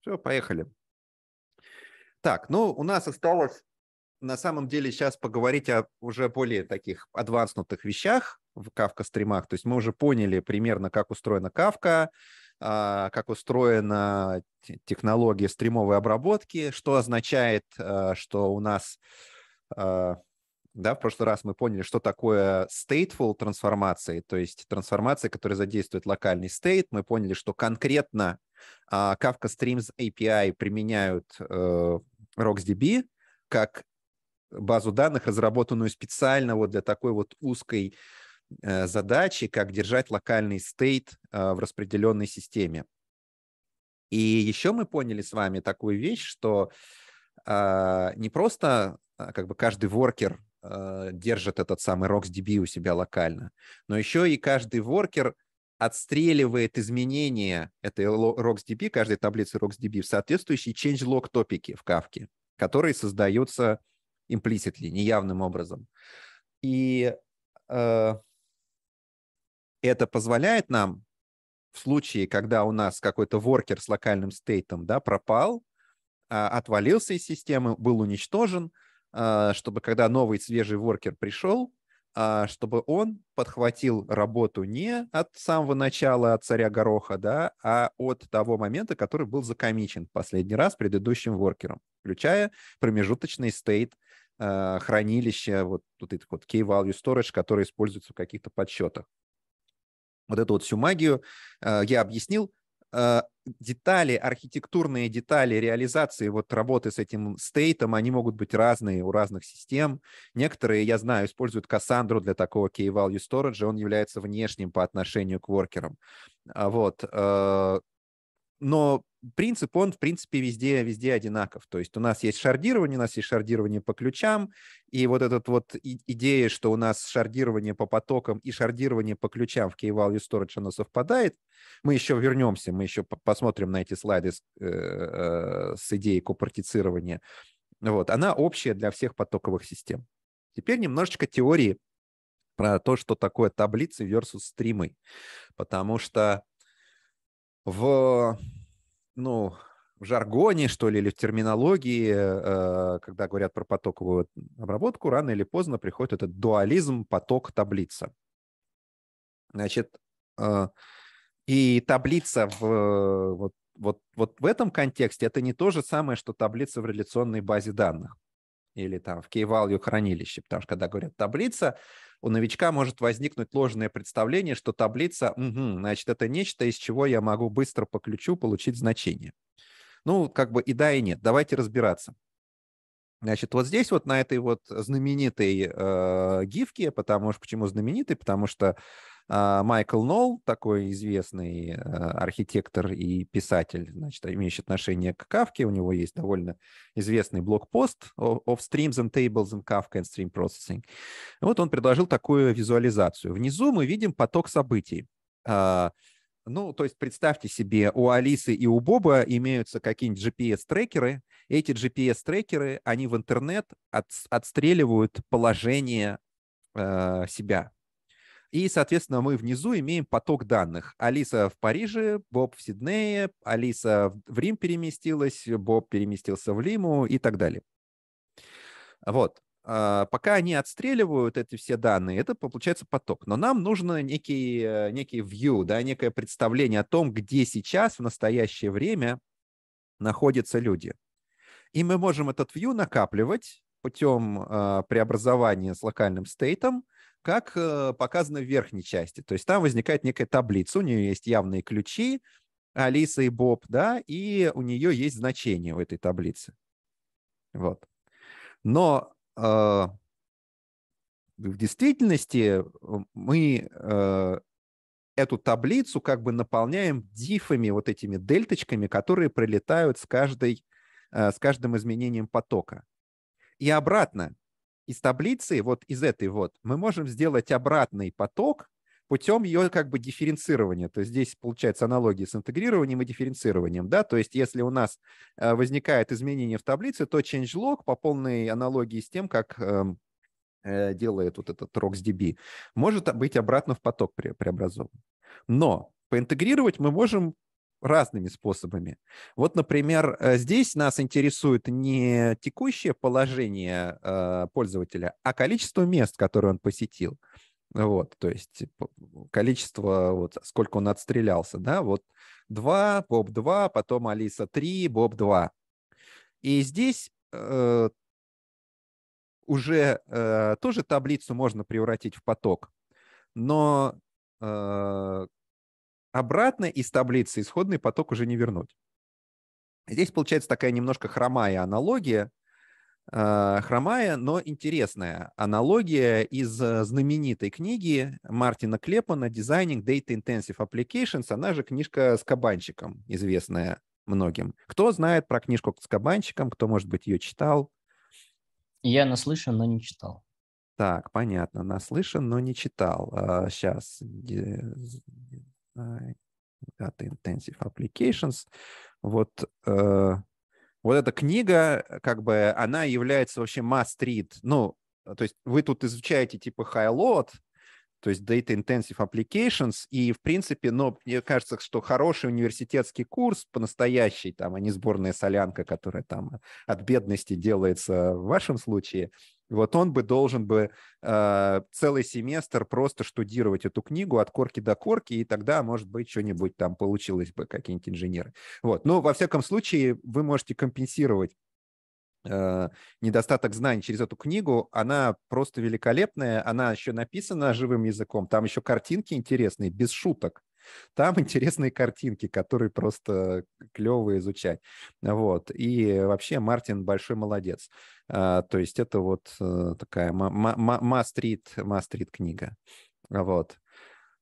Все, поехали. Так, ну, у нас осталось на самом деле сейчас поговорить о уже более таких адванснутых вещах в Кавка-стримах. То есть мы уже поняли примерно, как устроена Кавка, а, как устроена технология стримовой обработки, что означает, э, что у нас... Э, да, в прошлый раз мы поняли, что такое stateful трансформации, то есть трансформации, которые задействуют локальный стейт. Мы поняли, что конкретно а Kafka Streams API применяют э, RocksDB как базу данных, разработанную специально вот для такой вот узкой э, задачи, как держать локальный стейт э, в распределенной системе. И еще мы поняли с вами такую вещь, что э, не просто а, как бы каждый воркер э, держит этот самый RocksDB у себя локально, но еще и каждый воркер – отстреливает изменения этой RocksDB, каждой таблицы RocksDB в соответствующие changelog топики в кавке, которые создаются имплиситли, неявным образом. И э, это позволяет нам в случае, когда у нас какой-то воркер с локальным стейтом да, пропал, э, отвалился из системы, был уничтожен, э, чтобы когда новый свежий воркер пришел, а, чтобы он подхватил работу не от самого начала, от царя Гороха, да, а от того момента, который был закомичен последний раз предыдущим воркером, включая промежуточный стейт а, хранилище хранилища, вот, вот этот вот key-value storage, который используется в каких-то подсчетах. Вот эту вот всю магию э, я объяснил, а, детали, архитектурные детали реализации вот работы с этим стейтом, они могут быть разные у разных систем. Некоторые, я знаю, используют Cassandra для такого key value storage, он является внешним по отношению к воркерам. А вот. А, но принцип, он, в принципе, везде, везде одинаков. То есть у нас есть шардирование, у нас есть шардирование по ключам, и вот эта вот идея, что у нас шардирование по потокам и шардирование по ключам в Key-Value Storage, оно совпадает. Мы еще вернемся, мы еще посмотрим на эти слайды с, э, э с идеей купартицирования. Вот, она общая для всех потоковых систем. Теперь немножечко теории про то, что такое таблицы versus стримы. Потому что в ну, в жаргоне, что ли, или в терминологии, э, э, когда говорят про потоковую обработку, рано или поздно приходит этот дуализм поток-таблица. Значит, э, и таблица в, вот, вот, вот в этом контексте это не то же самое, что таблица в реляционной базе данных или там в key-value хранилище, потому что когда говорят таблица, у новичка может возникнуть ложное представление, что таблица, угу, значит, это нечто, из чего я могу быстро по ключу получить значение. Ну, как бы и да, и нет. Давайте разбираться. Значит, вот здесь вот на этой вот знаменитой э, гифке, потому что почему знаменитой, потому что а, Майкл Нолл, такой известный а, архитектор и писатель, значит, имеющий отношение к Кавке, у него есть довольно известный блокпост of streams and tables in Kafka and stream processing. Вот он предложил такую визуализацию. Внизу мы видим поток событий. А, ну, то есть представьте себе, у Алисы и у Боба имеются какие-нибудь GPS-трекеры. Эти GPS-трекеры, они в интернет от, отстреливают положение э, себя. И, соответственно, мы внизу имеем поток данных. Алиса в Париже, Боб в Сиднее, Алиса в Рим переместилась, Боб переместился в Лиму и так далее. Вот. А, пока они отстреливают эти все данные, это получается поток. Но нам нужно некий, э, некий view, да, некое представление о том, где сейчас в настоящее время находятся люди. И мы можем этот view накапливать путем э, преобразования с локальным стейтом – как э, показано в верхней части. То есть там возникает некая таблица, у нее есть явные ключи, Алиса и Боб, да, и у нее есть значение в этой таблице. Вот. Но э, в действительности э, мы э, эту таблицу как бы наполняем дифами, вот этими дельточками, которые прилетают с, каждой, э, с каждым изменением потока. И обратно, из таблицы, вот из этой вот, мы можем сделать обратный поток путем ее как бы дифференцирования. То есть здесь получается аналогия с интегрированием и дифференцированием. Да? То есть если у нас э, возникает изменение в таблице, то changelog по полной аналогии с тем, как эм, э, делает вот этот RocksDB, может быть обратно в поток преобразован. Но поинтегрировать мы можем разными способами. Вот, например, э, здесь нас интересует не текущее положение э, пользователя, а количество мест, которые он посетил. Вот, то есть типа, количество, вот сколько он отстрелялся, да, вот 2, Боб 2, потом Алиса 3, Боб 2. И здесь э, уже э, тоже таблицу можно превратить в поток, но э, обратно из таблицы исходный поток уже не вернуть. Здесь получается такая немножко хромая аналогия, а, хромая, но интересная аналогия из э, знаменитой книги Мартина Клепана «Designing Data Intensive Applications», она же книжка с кабанчиком, известная многим. Кто знает про книжку с кабанчиком, кто, может быть, ее читал? Я наслышан, но не читал. Так, понятно, наслышан, но не читал. Сейчас а, Data э, Intensive Applications. Вот, э, вот эта книга, э, как бы, она является вообще must-read. Ну, э, то есть вы тут изучаете типа high-load, то есть Data Intensive Applications, и, в принципе, но мне кажется, что хороший университетский курс по-настоящей, там, а не сборная солянка, которая там от бедности делается в вашем случае – вот он бы должен бы э, целый семестр просто штудировать эту книгу от корки до корки, и тогда, может быть, что-нибудь там получилось бы, какие-нибудь инженеры. Вот. Но, во всяком случае, вы можете компенсировать э, недостаток знаний через эту книгу. Она просто великолепная, она еще написана живым языком, там еще картинки интересные, без шуток. Там интересные картинки, которые просто клево изучать. Вот. И вообще Мартин большой молодец. А, то есть это вот э, такая мастрит, мастрит книга. Вот.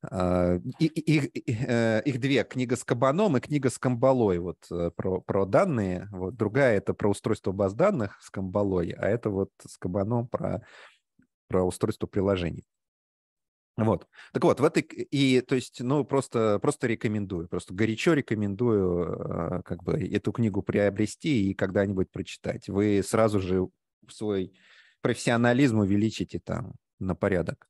А, и, и, их, э, их две, книга с Кабаном и книга с Камбалой, вот э, про, про данные, вот другая это про устройство баз данных с Камбалой, а это вот с Кабаном про, про устройство приложений. Вот. Так вот, в этой... И, то есть, ну, просто, просто рекомендую, просто горячо рекомендую э, как бы эту книгу приобрести и когда-нибудь прочитать. Вы сразу же свой профессионализм увеличите там на порядок.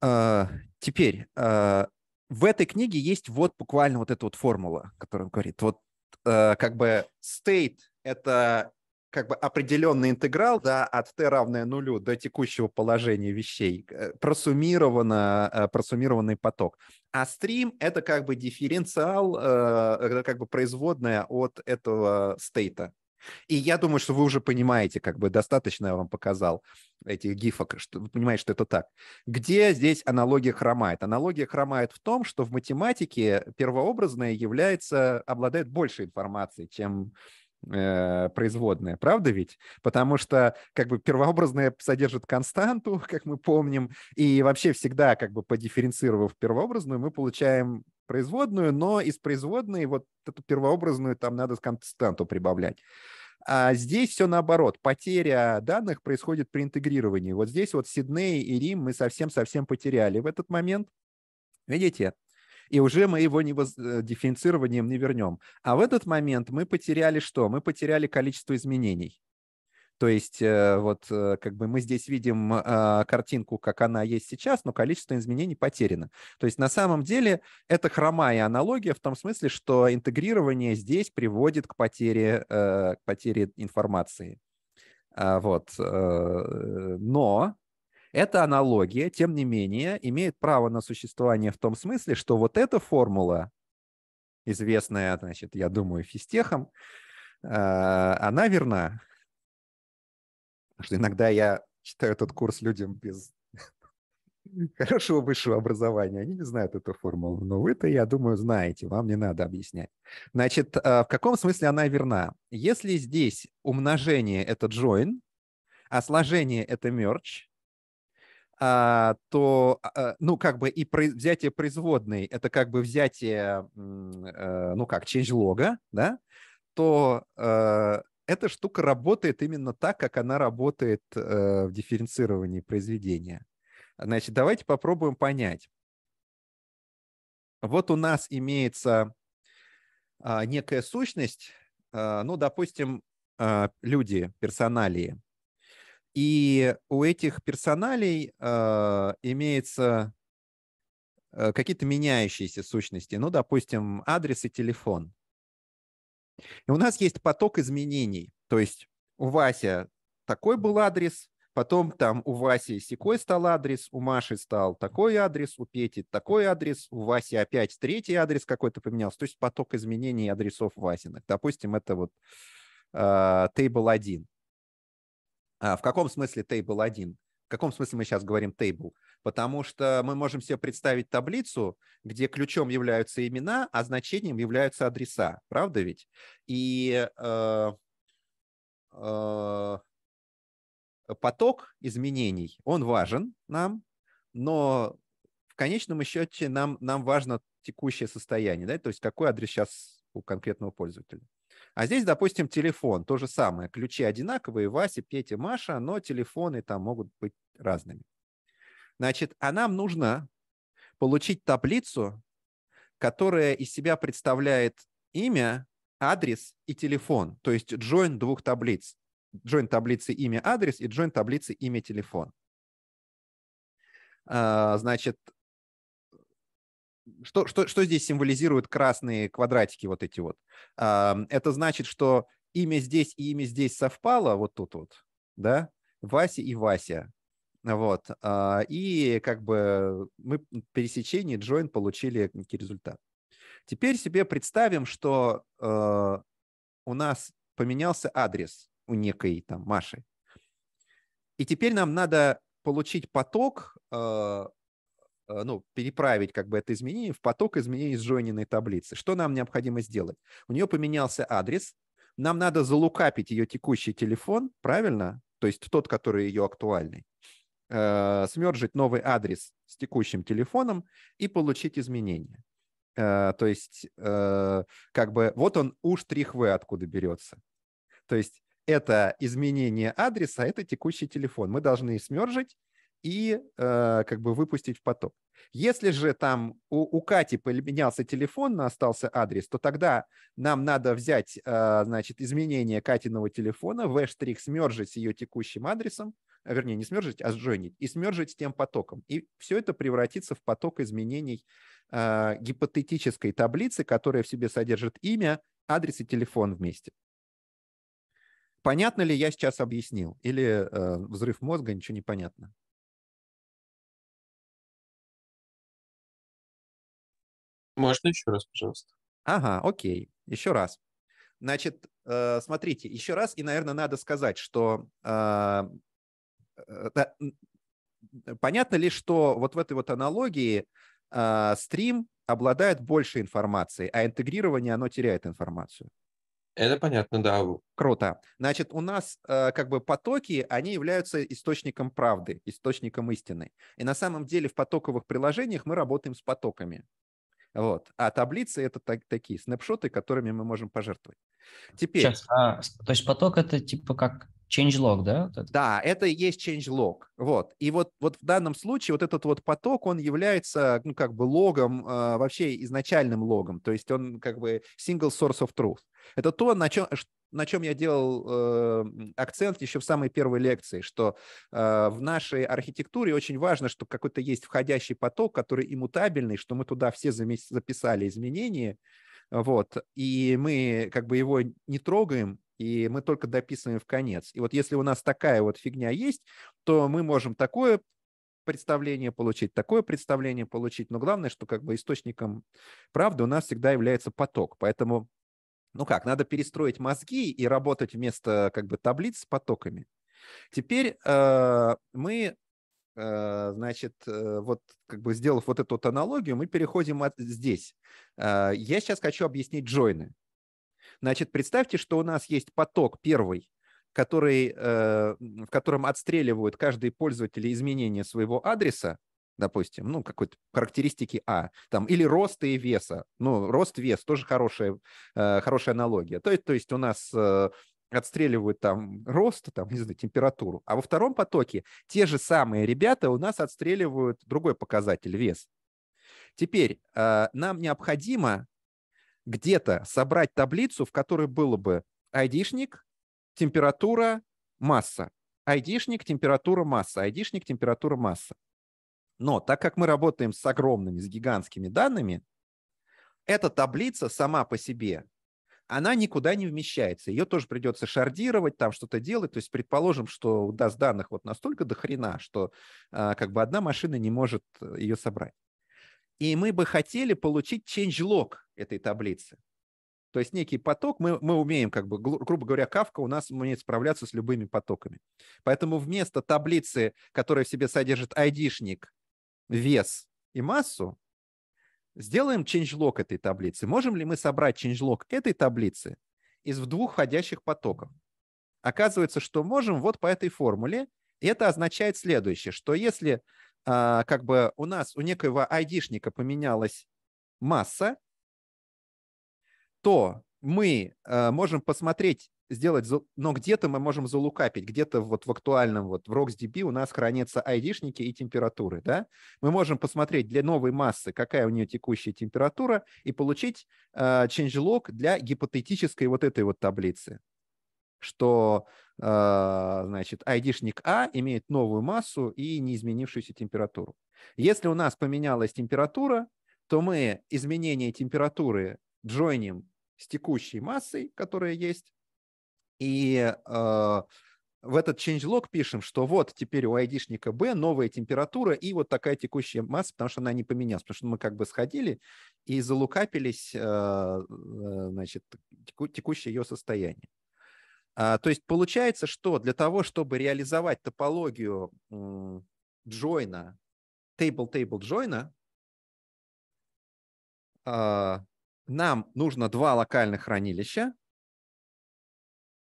А, теперь, а, в этой книге есть вот буквально вот эта вот формула, которую он говорит. Вот э, как бы state — это как бы определенный интеграл да, от t равное нулю до текущего положения вещей, э, просуммировано, э, просуммированный поток. А стрим — это как бы дифференциал, э, как бы производная от этого стейта. И я думаю, что вы уже понимаете, как бы достаточно я вам показал этих гифок, что вы понимаете, что это так. Где здесь аналогия хромает? Аналогия хромает в том, что в математике первообразное является, обладает большей информацией, чем э, производная, правда ведь? Потому что как бы первообразное содержит константу, как мы помним, и вообще всегда как бы подифференцировав первообразную, мы получаем производную, но из производной вот эту первообразную там надо константу прибавлять. А здесь все наоборот. Потеря данных происходит при интегрировании. Вот здесь вот Сидней и Рим мы совсем-совсем потеряли в этот момент. Видите, и уже мы его не воз... Э, дифференцированием не вернем. А в этот момент мы потеряли что? Мы потеряли количество изменений. То есть э, вот э, как бы мы здесь видим а, картинку, как она есть сейчас, но количество изменений потеряно. То есть на самом деле это хромая аналогия в том смысле, что интегрирование здесь приводит к потере, к потере информации. А, вот. Но эта аналогия, тем не менее, имеет право на существование в том смысле, что вот эта формула, известная, значит, я думаю, физтехом, а, она верна. Потому что иногда я читаю этот курс людям без хорошего высшего образования. Они не знают эту формулу, но вы-то, я думаю, знаете, вам не надо объяснять. Значит, а, в каком смысле она верна? Если здесь умножение – это join, а сложение – это merge, а, то, а, а, ну, как бы и про, взятие производной, это как бы взятие, а, ну, как, change changelog, да, то а, эта штука работает именно так, как она работает а, в дифференцировании произведения. Значит, давайте попробуем понять. Вот у нас имеется а, некая сущность, а, ну, допустим, а, люди, персоналии, и у этих персоналей э, имеется э, какие-то меняющиеся сущности, ну, допустим, адрес и телефон. И у нас есть поток изменений, то есть у Вася такой был адрес, потом там у Васи секой стал адрес, у Маши стал такой адрес, у Пети такой адрес, у Васи опять третий адрес какой-то поменялся, то есть поток изменений адресов Васиных. Допустим, это вот э, table 1. А В каком смысле Table 1? В каком смысле мы сейчас говорим Table? Потому что мы можем себе представить таблицу, где ключом являются имена, а значением являются адреса. Правда ведь? И э, э, поток изменений, он важен нам, но в конечном счете нам, нам важно текущее состояние, да, то есть какой адрес сейчас у конкретного пользователя. А здесь, допустим, телефон, то же самое. Ключи одинаковые, Вася, Петя, Маша, но телефоны там могут быть разными. Значит, а нам нужно получить таблицу, которая из себя представляет имя, адрес и телефон, то есть join двух таблиц. Join таблицы имя, адрес и join таблицы имя, телефон. А, значит, что, что, что здесь символизируют красные квадратики вот эти вот? А, это значит, что имя здесь и имя здесь совпало вот тут вот, да? Вася и Вася. Вот. А, и как бы мы пересечении join получили некий результат. Теперь себе представим, что э, у нас поменялся адрес у некой там Маши. И теперь нам надо получить поток э, Э, ну, переправить как бы это изменение в поток изменений с джойниной таблицы. Что нам необходимо сделать? У нее поменялся адрес, нам надо залукапить ее текущий телефон, правильно? То есть тот, который ее актуальный. Э, смержить новый адрес с текущим телефоном и получить изменения. Э, то есть как бы вот он у штрих В откуда берется. То есть это изменение адреса, а это текущий телефон. Мы должны смержить и э, как бы выпустить в поток. Если же там у, у Кати поменялся телефон, но остался адрес, то тогда нам надо взять, э, значит, изменение Катиного телефона, v-штрих смержить с ее текущим адресом, а, вернее, не смержить, а сжонить и смержить с тем потоком. И все это превратится в поток изменений э, гипотетической таблицы, которая в себе содержит имя, адрес и телефон вместе. Понятно ли я сейчас объяснил? Или э, взрыв мозга, ничего не понятно? Можно еще раз, пожалуйста? Ага, окей, еще раз. Значит, э, смотрите, еще раз, и, наверное, надо сказать, что а, э, понятно ли, что вот в этой вот аналогии а, стрим обладает больше информации, а интегрирование, оно теряет информацию? Это понятно, да. Круто. Значит, у нас э, как бы потоки, они являются источником правды, источником истины. И на самом деле в потоковых приложениях мы работаем с потоками. Вот. А таблицы – это так, такие снапшоты, которыми мы можем пожертвовать. Теперь... Сейчас, а, то есть поток – это типа как Changelog, да? Да, это и есть changelog. Вот. И вот, вот в данном случае вот этот вот поток, он является, ну, как бы логом, э, вообще изначальным логом. То есть он как бы single source of truth. Это то, на чем, на чем я делал э, акцент еще в самой первой лекции, что э, в нашей архитектуре очень важно, что какой-то есть входящий поток, который иммутабельный, что мы туда все записали изменения, вот, и мы как бы его не трогаем, и мы только дописываем в конец. И вот если у нас такая вот фигня есть, то мы можем такое представление получить, такое представление получить, но главное, что как бы источником правды у нас всегда является поток. Поэтому, ну как, надо перестроить мозги и работать вместо как бы таблиц с потоками. Теперь э, мы э, значит, э, вот как бы сделав вот эту вот аналогию, мы переходим от здесь. Э, я сейчас хочу объяснить джойны. Значит, представьте, что у нас есть поток первый, который, э, в котором отстреливают каждый пользователь изменения своего адреса, допустим, ну, какой-то характеристики А, там, или роста и веса. Ну, рост, вес тоже хорошая, э, хорошая аналогия. То есть, то есть у нас э, отстреливают там рост, там, не знаю, температуру. А во втором потоке те же самые ребята у нас отстреливают другой показатель, вес. Теперь э, нам необходимо где-то собрать таблицу, в которой было бы айдишник, температура, масса. Айдишник, температура, масса. Айдишник, температура, масса. Но так как мы работаем с огромными, с гигантскими данными, эта таблица сама по себе, она никуда не вмещается. Ее тоже придется шардировать, там что-то делать. То есть предположим, что у нас данных вот настолько до хрена, что а, как бы одна машина не может э, ее собрать. И мы бы хотели получить change log этой таблицы. То есть некий поток, мы, мы умеем, как бы, грубо говоря, кавка у нас умеет справляться с любыми потоками. Поэтому вместо таблицы, которая в себе содержит айдишник, вес и массу, сделаем change log этой таблицы. Можем ли мы собрать change log этой таблицы из двух входящих потоков? Оказывается, что можем вот по этой формуле. И это означает следующее, что если а, как бы у нас, у некоего айдишника поменялась масса, то мы а, можем посмотреть, сделать, но где-то мы можем залукапить, где-то вот в актуальном, вот в RocksDB у нас хранятся айдишники и температуры, да? Мы можем посмотреть для новой массы, какая у нее текущая температура, и получить а, changelog для гипотетической вот этой вот таблицы, что а, значит, айдишник А имеет новую массу и неизменившуюся температуру. Если у нас поменялась температура, то мы изменение температуры джойним с текущей массой, которая есть, и э, в этот changelog пишем, что вот теперь у айдишника B новая температура и вот такая текущая масса, потому что она не поменялась, потому что мы как бы сходили и залукапились, а, значит, текущее ее состояние. А, то есть получается, что для того, чтобы реализовать топологию джойна, table-table джойна, а, нам нужно два локальных хранилища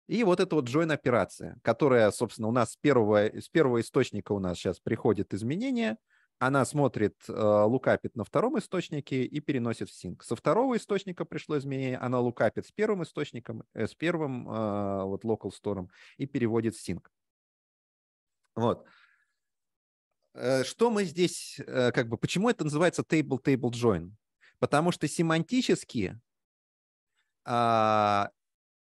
и вот эта вот join операция, которая, собственно, у нас с первого, с первого источника у нас сейчас приходит изменение – она смотрит э, лукапит на втором источнике и переносит в синк. Со второго источника пришло изменение, она лукапит с первым источником, э, с первым э, вот local store и переводит в синк. Вот. Э, что мы здесь, э, как бы, почему это называется table-table join? Потому что семантически э,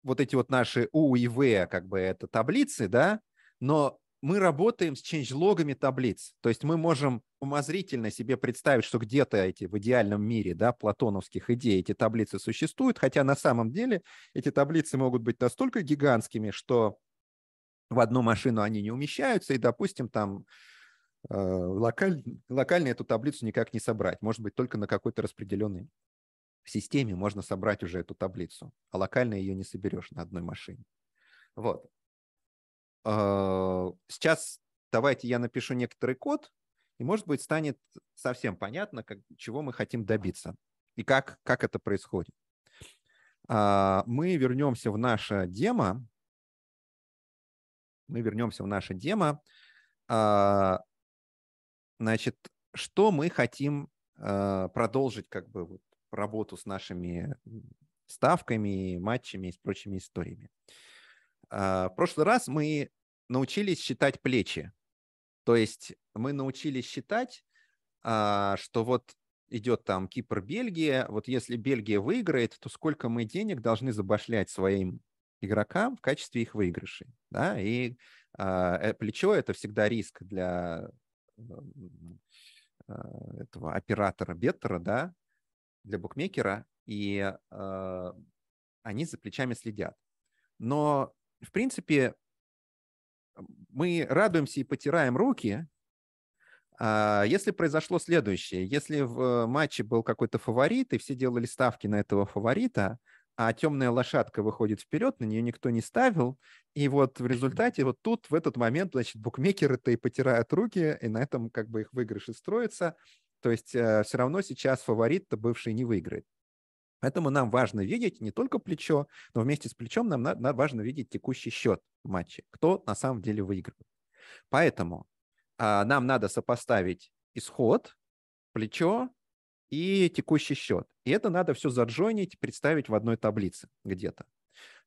вот эти вот наши U и V, как бы, это таблицы, да, но мы работаем с change ченджлогами таблиц. То есть мы можем умозрительно себе представить, что где-то эти в идеальном мире да, платоновских идей эти таблицы существуют, хотя на самом деле эти таблицы могут быть настолько гигантскими, что в одну машину они не умещаются, и, допустим, там э, локаль, локально эту таблицу никак не собрать. Может быть, только на какой-то распределенной системе можно собрать уже эту таблицу, а локально ее не соберешь на одной машине. Вот. Э, сейчас давайте я напишу некоторый код, и, может быть, станет совсем понятно, как, чего мы хотим добиться и как, как это происходит. А, мы вернемся в наше демо. Мы вернемся в наше демо. А, значит, что мы хотим а, продолжить как бы вот работу с нашими ставками, матчами и с прочими историями. В прошлый раз мы научились считать плечи то есть мы научились считать, а, что вот идет там Кипр-Бельгия, вот если Бельгия выиграет, то сколько мы денег должны забашлять своим игрокам в качестве их выигрышей. Да? И а, э, плечо — это всегда риск для эм, э, этого оператора беттера, да, для букмекера, и э, они за плечами следят. Но, в принципе, мы радуемся и потираем руки, а, если произошло следующее, если в э, матче был какой-то фаворит, и все делали ставки на этого фаворита, а темная лошадка выходит вперед, на нее никто не ставил, и вот в результате вот тут, в этот момент, значит, букмекеры-то и потирают руки, и на этом как бы их выигрыши строится. то есть э, все равно сейчас фаворит-то бывший не выиграет. Поэтому нам важно видеть не только плечо, но вместе с плечом нам на, на, важно видеть текущий счет матча, кто на самом деле выигрывает. Поэтому а, нам надо сопоставить исход, плечо и текущий счет. И это надо все заджойнить, представить в одной таблице где-то.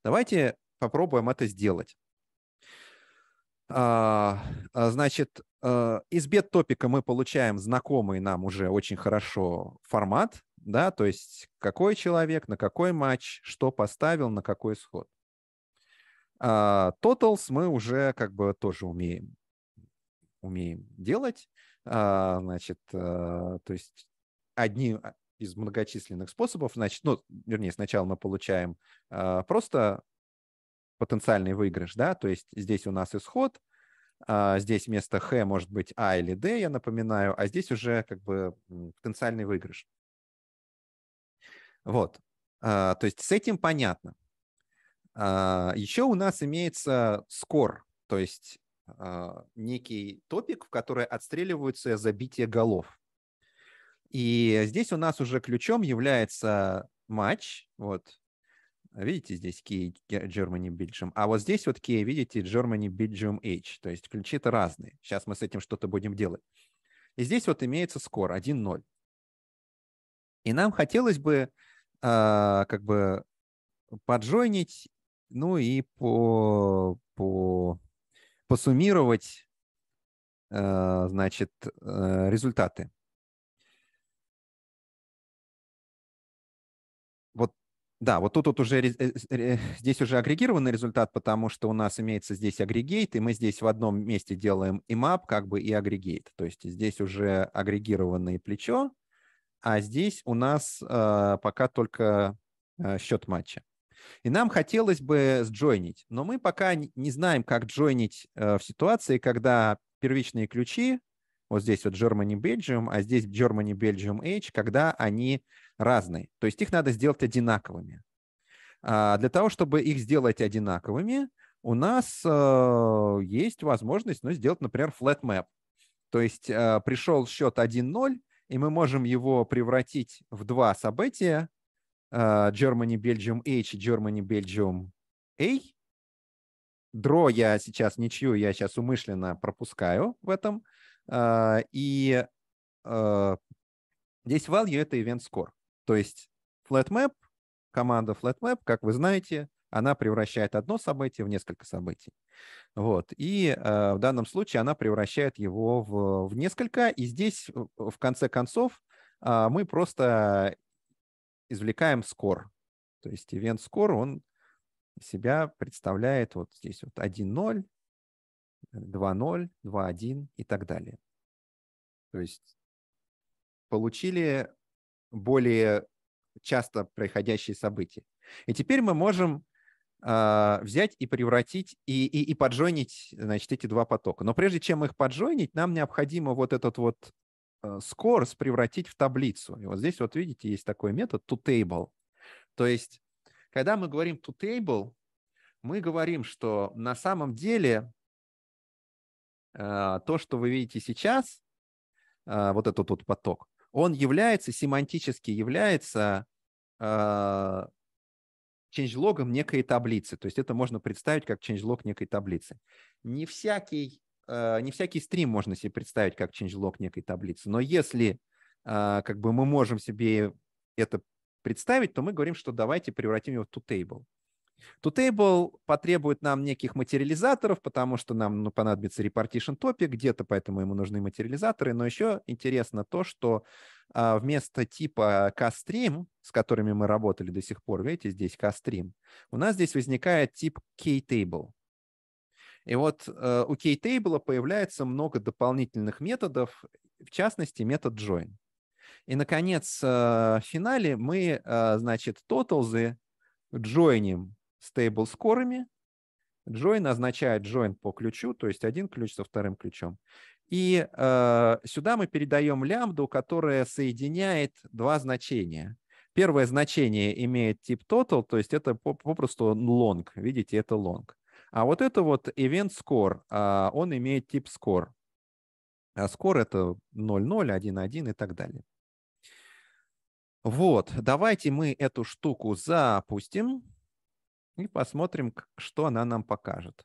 Давайте попробуем это сделать. А, а значит, э, из бед топика мы получаем знакомый нам уже очень хорошо формат, да, то есть какой человек, на какой матч, что поставил, на какой исход. А, тоталс мы уже как бы тоже умеем, умеем делать. А, значит, а, то есть одним из многочисленных способов, значит, ну, вернее, сначала мы получаем просто потенциальный выигрыш, да, то есть здесь у нас исход, здесь вместо Х может быть А или Д, я напоминаю, а здесь уже как бы потенциальный выигрыш. Вот. А, то есть с этим понятно. А, Еще у нас имеется скор, то есть а, некий топик, в который отстреливаются забитие голов. И здесь у нас уже ключом является матч. Вот. Видите здесь Key, Germany, Belgium. А вот здесь вот Key, видите, Germany, Belgium, H. То есть ключи-то разные. Сейчас мы с этим что-то будем делать. И здесь вот имеется скор 1-0. И нам хотелось бы э, как бы поджойнить, ну и по, по, посуммировать, э, значит, э, результаты. Вот, да, вот тут вот уже э, э, здесь уже агрегированный результат, потому что у нас имеется здесь агрегейт, и мы здесь в одном месте делаем и map, как бы и агрегейт. То есть здесь уже агрегированное плечо, а здесь у нас а, пока только а, счет матча. И нам хотелось бы сджойнить, но мы пока не знаем, как джойнить э, в ситуации, когда первичные ключи, вот здесь вот Germany Belgium, а здесь Germany Belgium H, когда они разные. То есть их надо сделать одинаковыми. А, для того, чтобы их сделать одинаковыми, у нас э, есть возможность ну, сделать, например, flat map. То есть э, пришел счет 1-0, и мы можем его превратить в два события э, Germany Belgium H и Germany Belgium A. Дро я сейчас ничью, я сейчас умышленно пропускаю в этом. Э, и э, здесь value — это event score. То есть FlatMap, команда FlatMap, как вы знаете, она превращает одно событие в несколько событий. Вот. И э, в данном случае она превращает его в, в несколько. И здесь, э, в конце концов, э, мы просто извлекаем скор. То есть event score, он себя представляет вот здесь вот 1.0, 2.0, 2.1 и так далее. То есть получили более часто происходящие события. И теперь мы можем а, взять и превратить и, и, и поджонить, значит, эти два потока. Но прежде чем их поджойнить нам необходимо вот этот вот э, scores превратить в таблицу. И вот здесь вот видите, есть такой метод to table То есть, когда мы говорим to table мы говорим, что на самом деле а, то, что вы видите сейчас, а, вот этот вот поток, он является, семантически является ченджлогом некой таблицы. То есть это можно представить как ченджлог некой таблицы. Не всякий, э, не всякий стрим можно себе представить как ченджлог некой таблицы. Но если э, как бы мы можем себе это представить, то мы говорим, что давайте превратим его в ту table. Tutable потребует нам неких материализаторов, потому что нам ну, понадобится repartition topic где-то, поэтому ему нужны материализаторы. Но еще интересно то, что а, вместо типа castream, с которыми мы работали до сих пор, видите, здесь castream, у нас здесь возникает тип keytable. И вот э, у keytable появляется много дополнительных методов, в частности, метод join. И, наконец, э, в финале мы, э, значит, тоталзы джойним стейбл-скорами. Join означает join по ключу, то есть один ключ со вторым ключом. И э, сюда мы передаем лямбду, которая соединяет два значения. Первое значение имеет тип total, то есть это попросту long. Видите, это long. А вот это вот event score, э, он имеет тип score. А score это 0, 0, 1, 1 и так далее. Вот, давайте мы эту штуку запустим и посмотрим, что она нам покажет.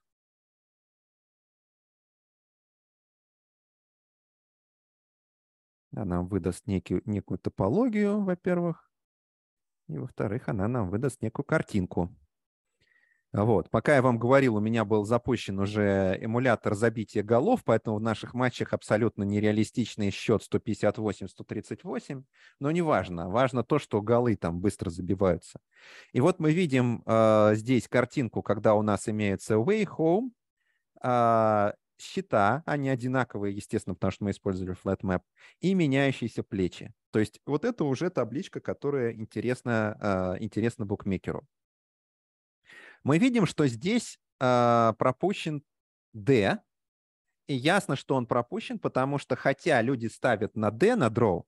Она нам выдаст некий, некую топологию, во-первых, и, во-вторых, она нам выдаст некую картинку. Вот. Пока я вам говорил, у меня был запущен уже эмулятор забития голов, поэтому в наших матчах абсолютно нереалистичный счет 158-138. Но неважно, важно. то, что голы там быстро забиваются. И вот мы видим э, здесь картинку, когда у нас имеется away home, э, счета, они одинаковые, естественно, потому что мы использовали flat map и меняющиеся плечи. То есть вот это уже табличка, которая интересна, э, интересна букмекеру мы видим, что здесь э, пропущен D, и ясно, что он пропущен, потому что хотя люди ставят на D, на draw,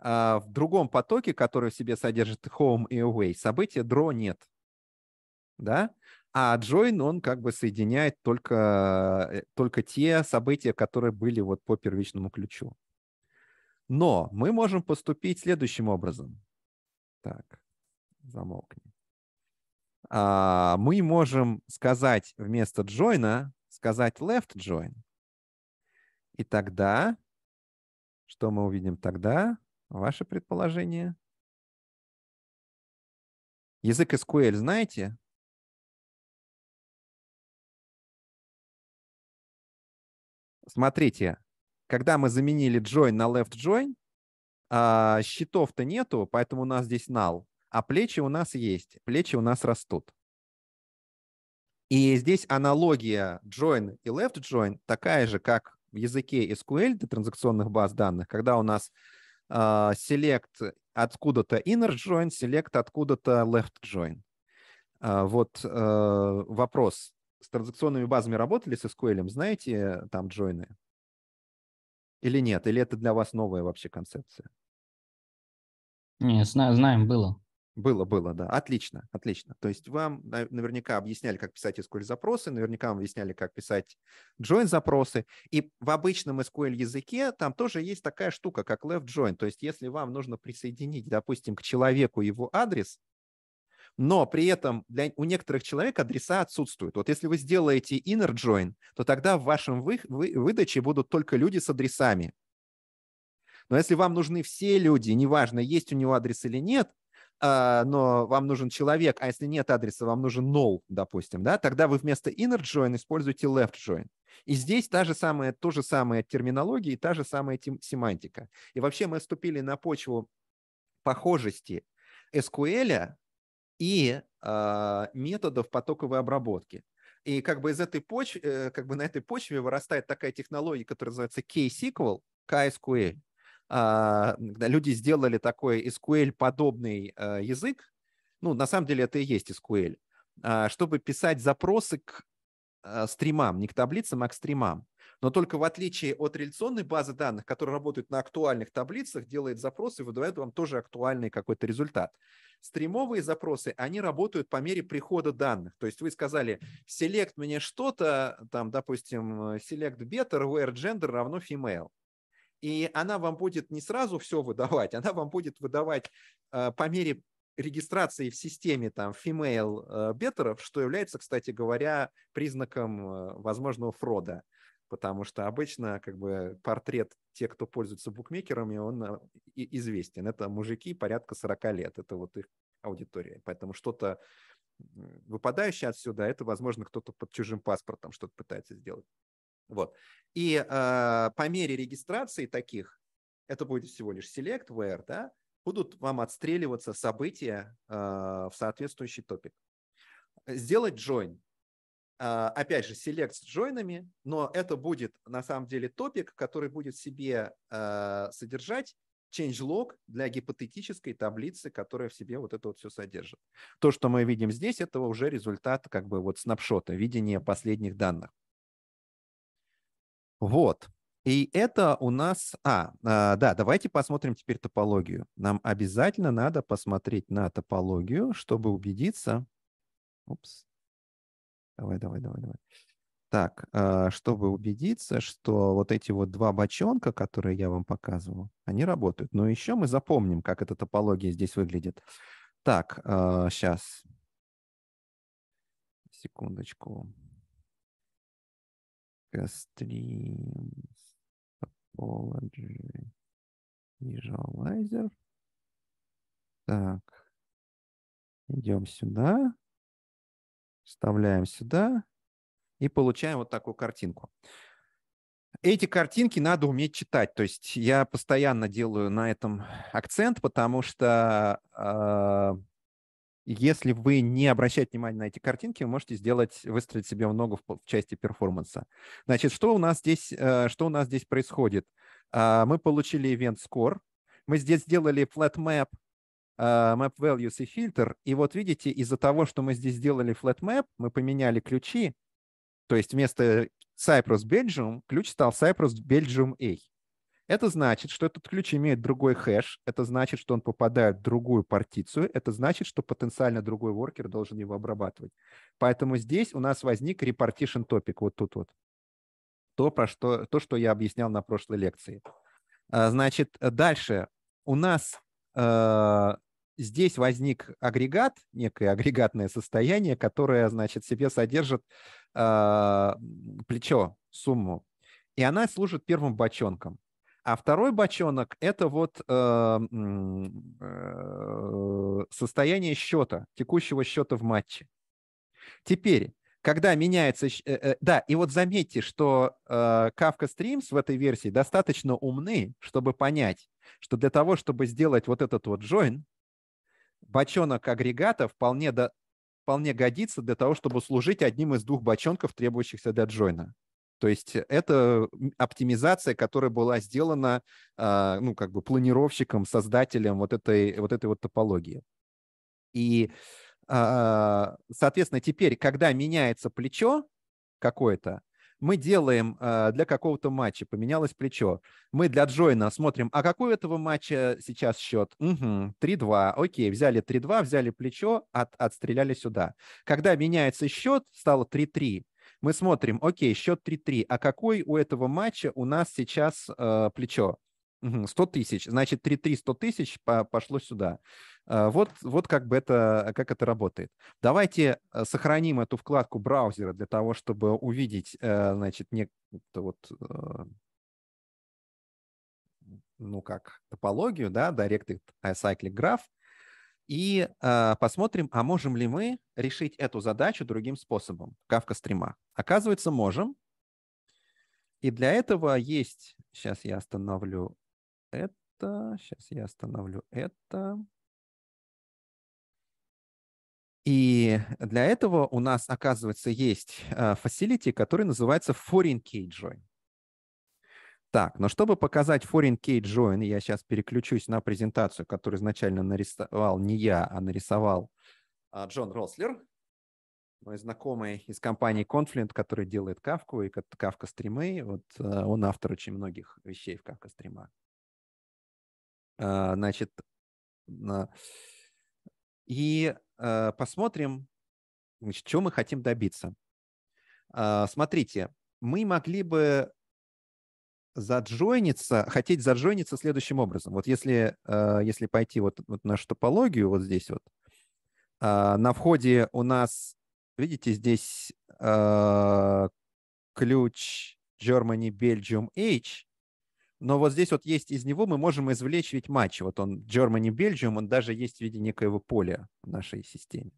э, в другом потоке, который в себе содержит home и away, события draw нет. Да? А join, он как бы соединяет только, э, только те события, которые были вот по первичному ключу. Но мы можем поступить следующим образом. Так, замолкни. А, мы можем сказать вместо join, сказать left join. И тогда, что мы увидим тогда? Ваше предположение? Язык SQL знаете? Смотрите, когда мы заменили join на left join, а, счетов-то нету, поэтому у нас здесь null. А плечи у нас есть, плечи у нас растут. И здесь аналогия join и left join такая же, как в языке SQL для транзакционных баз данных, когда у нас а, select откуда-то inner join, select откуда-то left join. А, вот э, вопрос. С транзакционными базами работали с SQL? Знаете э, там джойны? Или нет? Или это для вас новая вообще концепция? Не, знаем, было. Было, было, да. Отлично, отлично. То есть вам наверняка объясняли, как писать SQL-запросы, наверняка вам объясняли, как писать join-запросы. И в обычном SQL-языке там тоже есть такая штука, как left join. То есть если вам нужно присоединить, допустим, к человеку его адрес, но при этом для, у некоторых человек адреса отсутствуют. Вот если вы сделаете inner join, то тогда в вашем вы, вы, выдаче будут только люди с адресами. Но если вам нужны все люди, неважно, есть у него адрес или нет, а, но вам нужен человек, а если нет адреса, вам нужен null, допустим, да, тогда вы вместо inner join используете left join. И здесь та же самая, то же самое терминология и та же самая тем семантика. И вообще мы вступили на почву похожести SQL -а и э, методов потоковой обработки. И как бы из этой почвы, э, как бы на этой почве вырастает такая технология, которая называется K-SQL, KSQL. А, люди сделали такой SQL-подобный а, язык, ну, на самом деле это и есть SQL, а, чтобы писать запросы к стримам, не к таблицам, а к стримам. Но только в отличие от реляционной базы данных, которая работает на актуальных таблицах, делает запросы и выдает вам тоже актуальный какой-то результат. Стримовые запросы, они работают по мере прихода данных. То есть вы сказали, select мне что-то, там, допустим, select better, where gender равно female. И она вам будет не сразу все выдавать, она вам будет выдавать э, по мере регистрации в системе там female э, беттеров, что является, кстати говоря, признаком э, возможного фрода. Потому что обычно как бы портрет тех, кто пользуется букмекерами, он известен. Это мужики порядка 40 лет, это вот их аудитория. Поэтому что-то выпадающее отсюда, это, возможно, кто-то под чужим паспортом что-то пытается сделать. Вот. И э, по мере регистрации таких, это будет всего лишь select where, да, будут вам отстреливаться события э, в соответствующий топик. Сделать join. Э, а, опять же, select с joinами, но это будет на самом деле топик, который будет себе э, содержать changelog для гипотетической таблицы, которая в себе вот это вот все содержит. То, что мы видим здесь, это уже результат как бы вот снапшота, видения последних данных. Вот. И это у нас... А, а, да, давайте посмотрим теперь топологию. Нам обязательно надо посмотреть на топологию, чтобы убедиться... Упс. Давай, давай, давай, давай. Так, а, чтобы убедиться, что вот эти вот два бочонка, которые я вам показывал, они работают. Но еще мы запомним, как эта топология здесь выглядит. Так, сейчас. А, Секундочку stream topology visualizer. Так, идем сюда, вставляем сюда и получаем вот такую картинку. Эти картинки надо уметь читать. То есть я постоянно делаю на этом акцент, потому что а, если вы не обращаете внимания на эти картинки, вы можете сделать, выстроить себе много в, в части перформанса. Значит, что у нас здесь, э, что у нас здесь происходит? А, мы получили event score, мы здесь сделали flat map, э, map values и фильтр, и вот видите, из-за того, что мы здесь сделали flat map, мы поменяли ключи, то есть вместо Cyprus Belgium ключ стал Cyprus Belgium A. Это значит, что этот ключ имеет другой хэш, это значит, что он попадает в другую партицию, это значит, что потенциально другой воркер должен его обрабатывать. Поэтому здесь у нас возник repartition топик. вот тут вот. То, про что, то, что я объяснял на прошлой лекции. А, значит, дальше у нас э, здесь возник агрегат, некое агрегатное состояние, которое, значит, себе содержит э, плечо, сумму. И она служит первым бочонком. А второй бочонок – это вот э, э, состояние счета, текущего счета в матче. Теперь, когда меняется... Э, э, да, и вот заметьте, что э, Kafka Streams в этой версии достаточно умны, чтобы понять, что для того, чтобы сделать вот этот вот join, бочонок агрегата вполне, до, вполне годится для того, чтобы служить одним из двух бочонков, требующихся для джойна. То есть э, это оптимизация, которая была сделана, а, ну, как бы планировщиком, создателем вот этой вот, этой вот топологии. И, а, соответственно, теперь, когда меняется плечо какое-то, мы делаем а, для какого-то матча, поменялось плечо. Мы для Джойна смотрим, а какой у этого матча сейчас счет? Угу, 3-2, окей, взяли 3-2, взяли плечо, от, отстреляли сюда. Когда меняется счет, стало 3-3, мы смотрим, окей, счет 3-3, а какой у этого матча у нас сейчас э, плечо? 100 тысяч, значит 3-3 100 тысяч пошло сюда. Э, вот, вот как бы это, как это работает. Давайте э, сохраним эту вкладку браузера для того, чтобы увидеть, э, значит, не вот ну как, топологию, да, Directed acyclic Graph, и э, посмотрим, а можем ли мы решить эту задачу другим способом, кавка стрима. Оказывается, можем. И для этого есть... Сейчас я остановлю это. Сейчас я остановлю это. И для этого у нас, оказывается, есть а, facility, который называется foreign key join. Так, но чтобы показать foreign key join, я сейчас переключусь на презентацию, которую изначально нарисовал не я, а нарисовал а, Джон Рослер, мой знакомый из компании Confluent, который делает Кавку и Кавка стримы. Вот а, он автор очень многих вещей в Кавка стрима. А, значит, и посмотрим, что мы хотим добиться. Смотрите, мы могли бы заджойниться, хотеть заджойниться следующим образом. Вот если, э, если пойти вот, вот нашу топологию вот здесь вот, а, на входе у нас, видите, здесь э, ключ Germany, Belgium, H, но вот здесь вот есть из него, мы можем извлечь ведь матч. Вот он Germany, Belgium, он даже есть в виде некоего поля в нашей системе.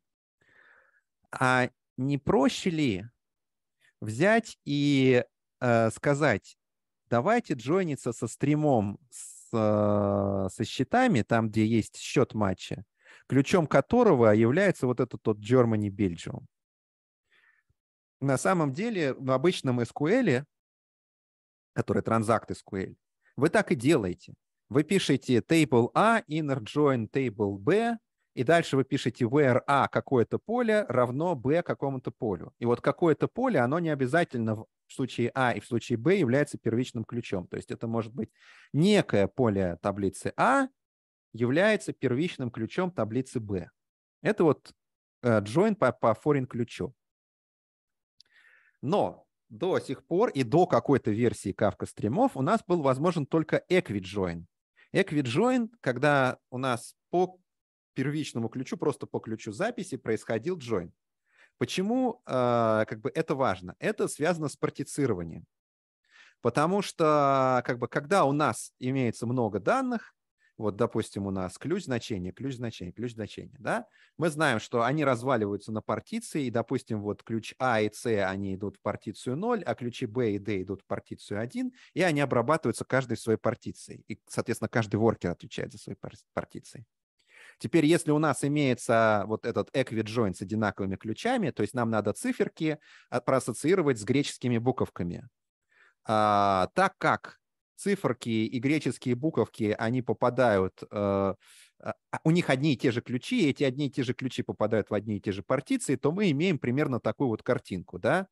А не проще ли взять и э, сказать, давайте джойниться со стримом с, э, со счетами, там, где есть счет матча, ключом которого является вот этот тот Germany Belgium. На самом деле в обычном SQL, который транзакт SQL, вы так и делаете. Вы пишете table A, а, inner join table B, и дальше вы пишете where a а» какое-то поле равно b какому-то полю. И вот какое-то поле, оно не обязательно в случае а и в случае b является первичным ключом. То есть это может быть некое поле таблицы а является первичным ключом таблицы b. Это вот join э, по, по foreign ключу. Но до сих пор и до какой-то версии Kafka стримов у нас был возможен только equijoin. Equijoin, когда у нас по первичному ключу, просто по ключу записи происходил join. Почему э, как бы это важно? Это связано с партицированием. Потому что как бы, когда у нас имеется много данных, вот, допустим, у нас ключ значение, ключ значение, ключ значение, да, мы знаем, что они разваливаются на партиции, и, допустим, вот ключ А и С, они идут в партицию 0, а ключи Б и Д идут в партицию 1, и они обрабатываются каждой своей партицией. И, соответственно, каждый воркер отвечает за свои партиции. Теперь, если у нас имеется вот этот equid join с одинаковыми ключами, то есть нам надо циферки а, проассоциировать с греческими буковками. А, так как циферки и греческие буковки, они попадают, э, а, а, у них одни и те же ключи, и эти одни и те же ключи попадают в одни и те же партиции, то мы имеем примерно такую вот картинку, да?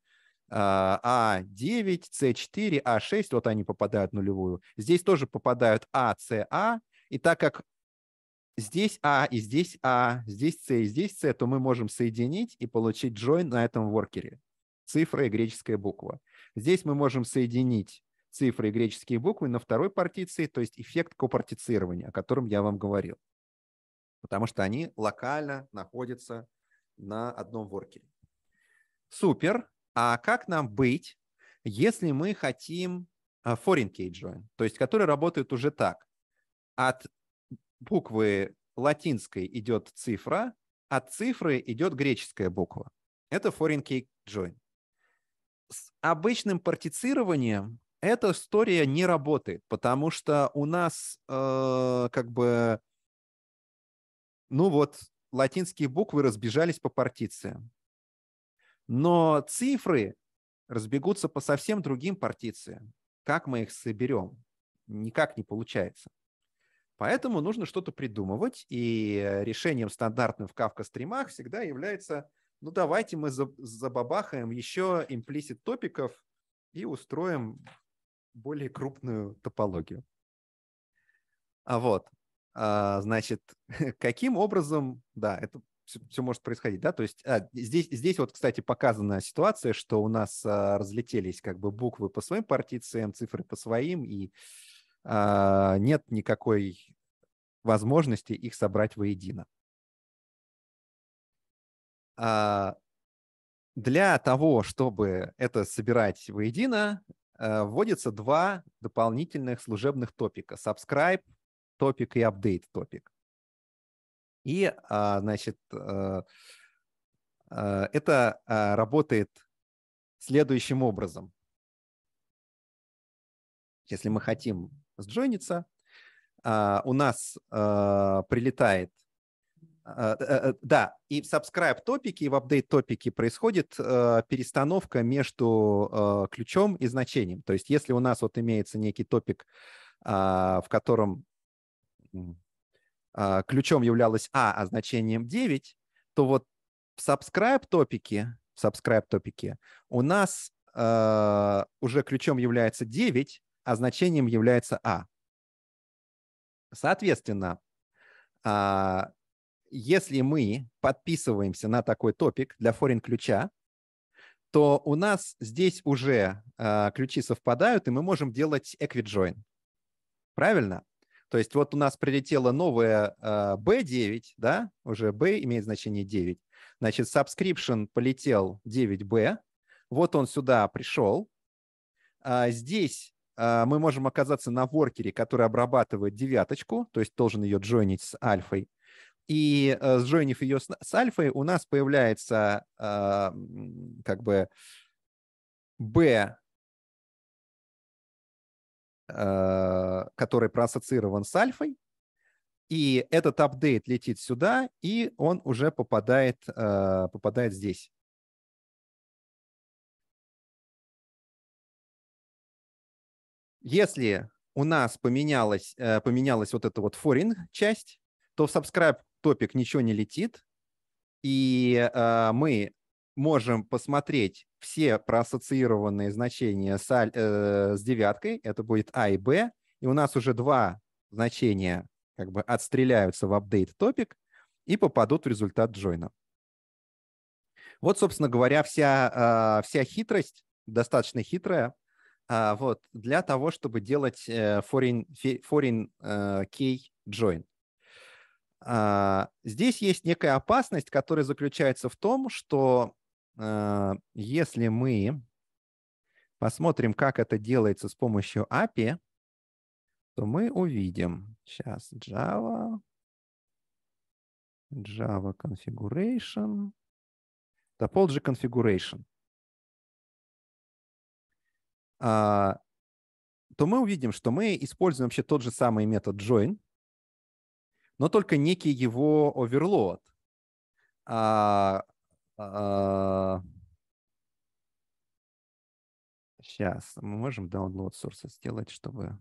А9, С4, А6, вот они попадают в нулевую. Здесь тоже попадают А, С, А, и так как здесь А и здесь А, здесь С и здесь С, то мы можем соединить и получить join на этом воркере. Цифра и греческая буква. Здесь мы можем соединить цифры и греческие буквы на второй партиции, то есть эффект копартицирования, о котором я вам говорил. Потому что они локально находятся на одном воркере. Супер. А как нам быть, если мы хотим а, foreign key join, то есть который работает уже так. От буквы латинской идет цифра, от а цифры идет греческая буква. Это foreign key join. С обычным партицированием эта история не работает, потому что у нас э, как бы, ну вот, латинские буквы разбежались по партициям. Но цифры разбегутся по совсем другим партициям. Как мы их соберем? Никак не получается. Поэтому нужно что-то придумывать, и э, решением стандартным в Kafka стримах всегда является, ну давайте мы забабахаем еще имплисит топиков и устроим более крупную топологию. А вот, а, значит, каким образом, да, это все, все может происходить, да, то есть а, здесь, здесь вот, кстати, показана ситуация, что у нас а, разлетелись как бы буквы по своим партициям, цифры по своим, и а, нет никакой возможности их собрать воедино. А, для того, чтобы это собирать воедино, э, вводятся два дополнительных служебных топика. Subscribe топик и Update топик. И, а, значит, э, э, это работает следующим образом. Если мы хотим сджойнится. А, у нас а, прилетает а, э, э, да, и в subscribe топике, и в update топике происходит перестановка между ключом и значением. То есть если у нас вот имеется некий топик, в котором ключом являлось А, а значением 9, то вот в subscribe топике, в subscribe топике у нас уже ключом является 9, а значением является А. Соответственно, а, если мы подписываемся на такой топик для foreign ключа, то у нас здесь уже а, ключи совпадают, и мы можем делать equijoin. Правильно? То есть вот у нас прилетела новая B9, да, уже B имеет значение 9. Значит, subscription полетел 9B. Вот он сюда пришел. А, здесь а, мы можем оказаться на воркере, который обрабатывает девяточку, то есть должен ее джойнить с альфой. И э, сджойнив ее с альфой, у нас появляется а, как бы b, э, который проассоциирован с альфой, и этот апдейт летит сюда, и он уже попадает, э, попадает здесь. Если у нас поменялась, э, поменялась вот эта вот foreign часть, то в subscribe топик ничего не летит, и э, мы можем посмотреть все проассоциированные значения с, э, с девяткой, это будет А и Б, и у нас уже два значения как бы отстреляются в update топик и попадут в результат джойна. Вот, собственно говоря, вся, вся хитрость, достаточно хитрая, а, вот, для того, чтобы делать э, foreign, foreign э, key join. А, здесь есть некая опасность, которая заключается в том, что э, если мы посмотрим, как это делается с помощью API, то мы увидим. Сейчас Java, Java configuration, Topology configuration. А, то мы увидим, что мы используем вообще тот же самый метод join, но только некий его overload. Сейчас, а, а, мы можем download sources сделать, чтобы...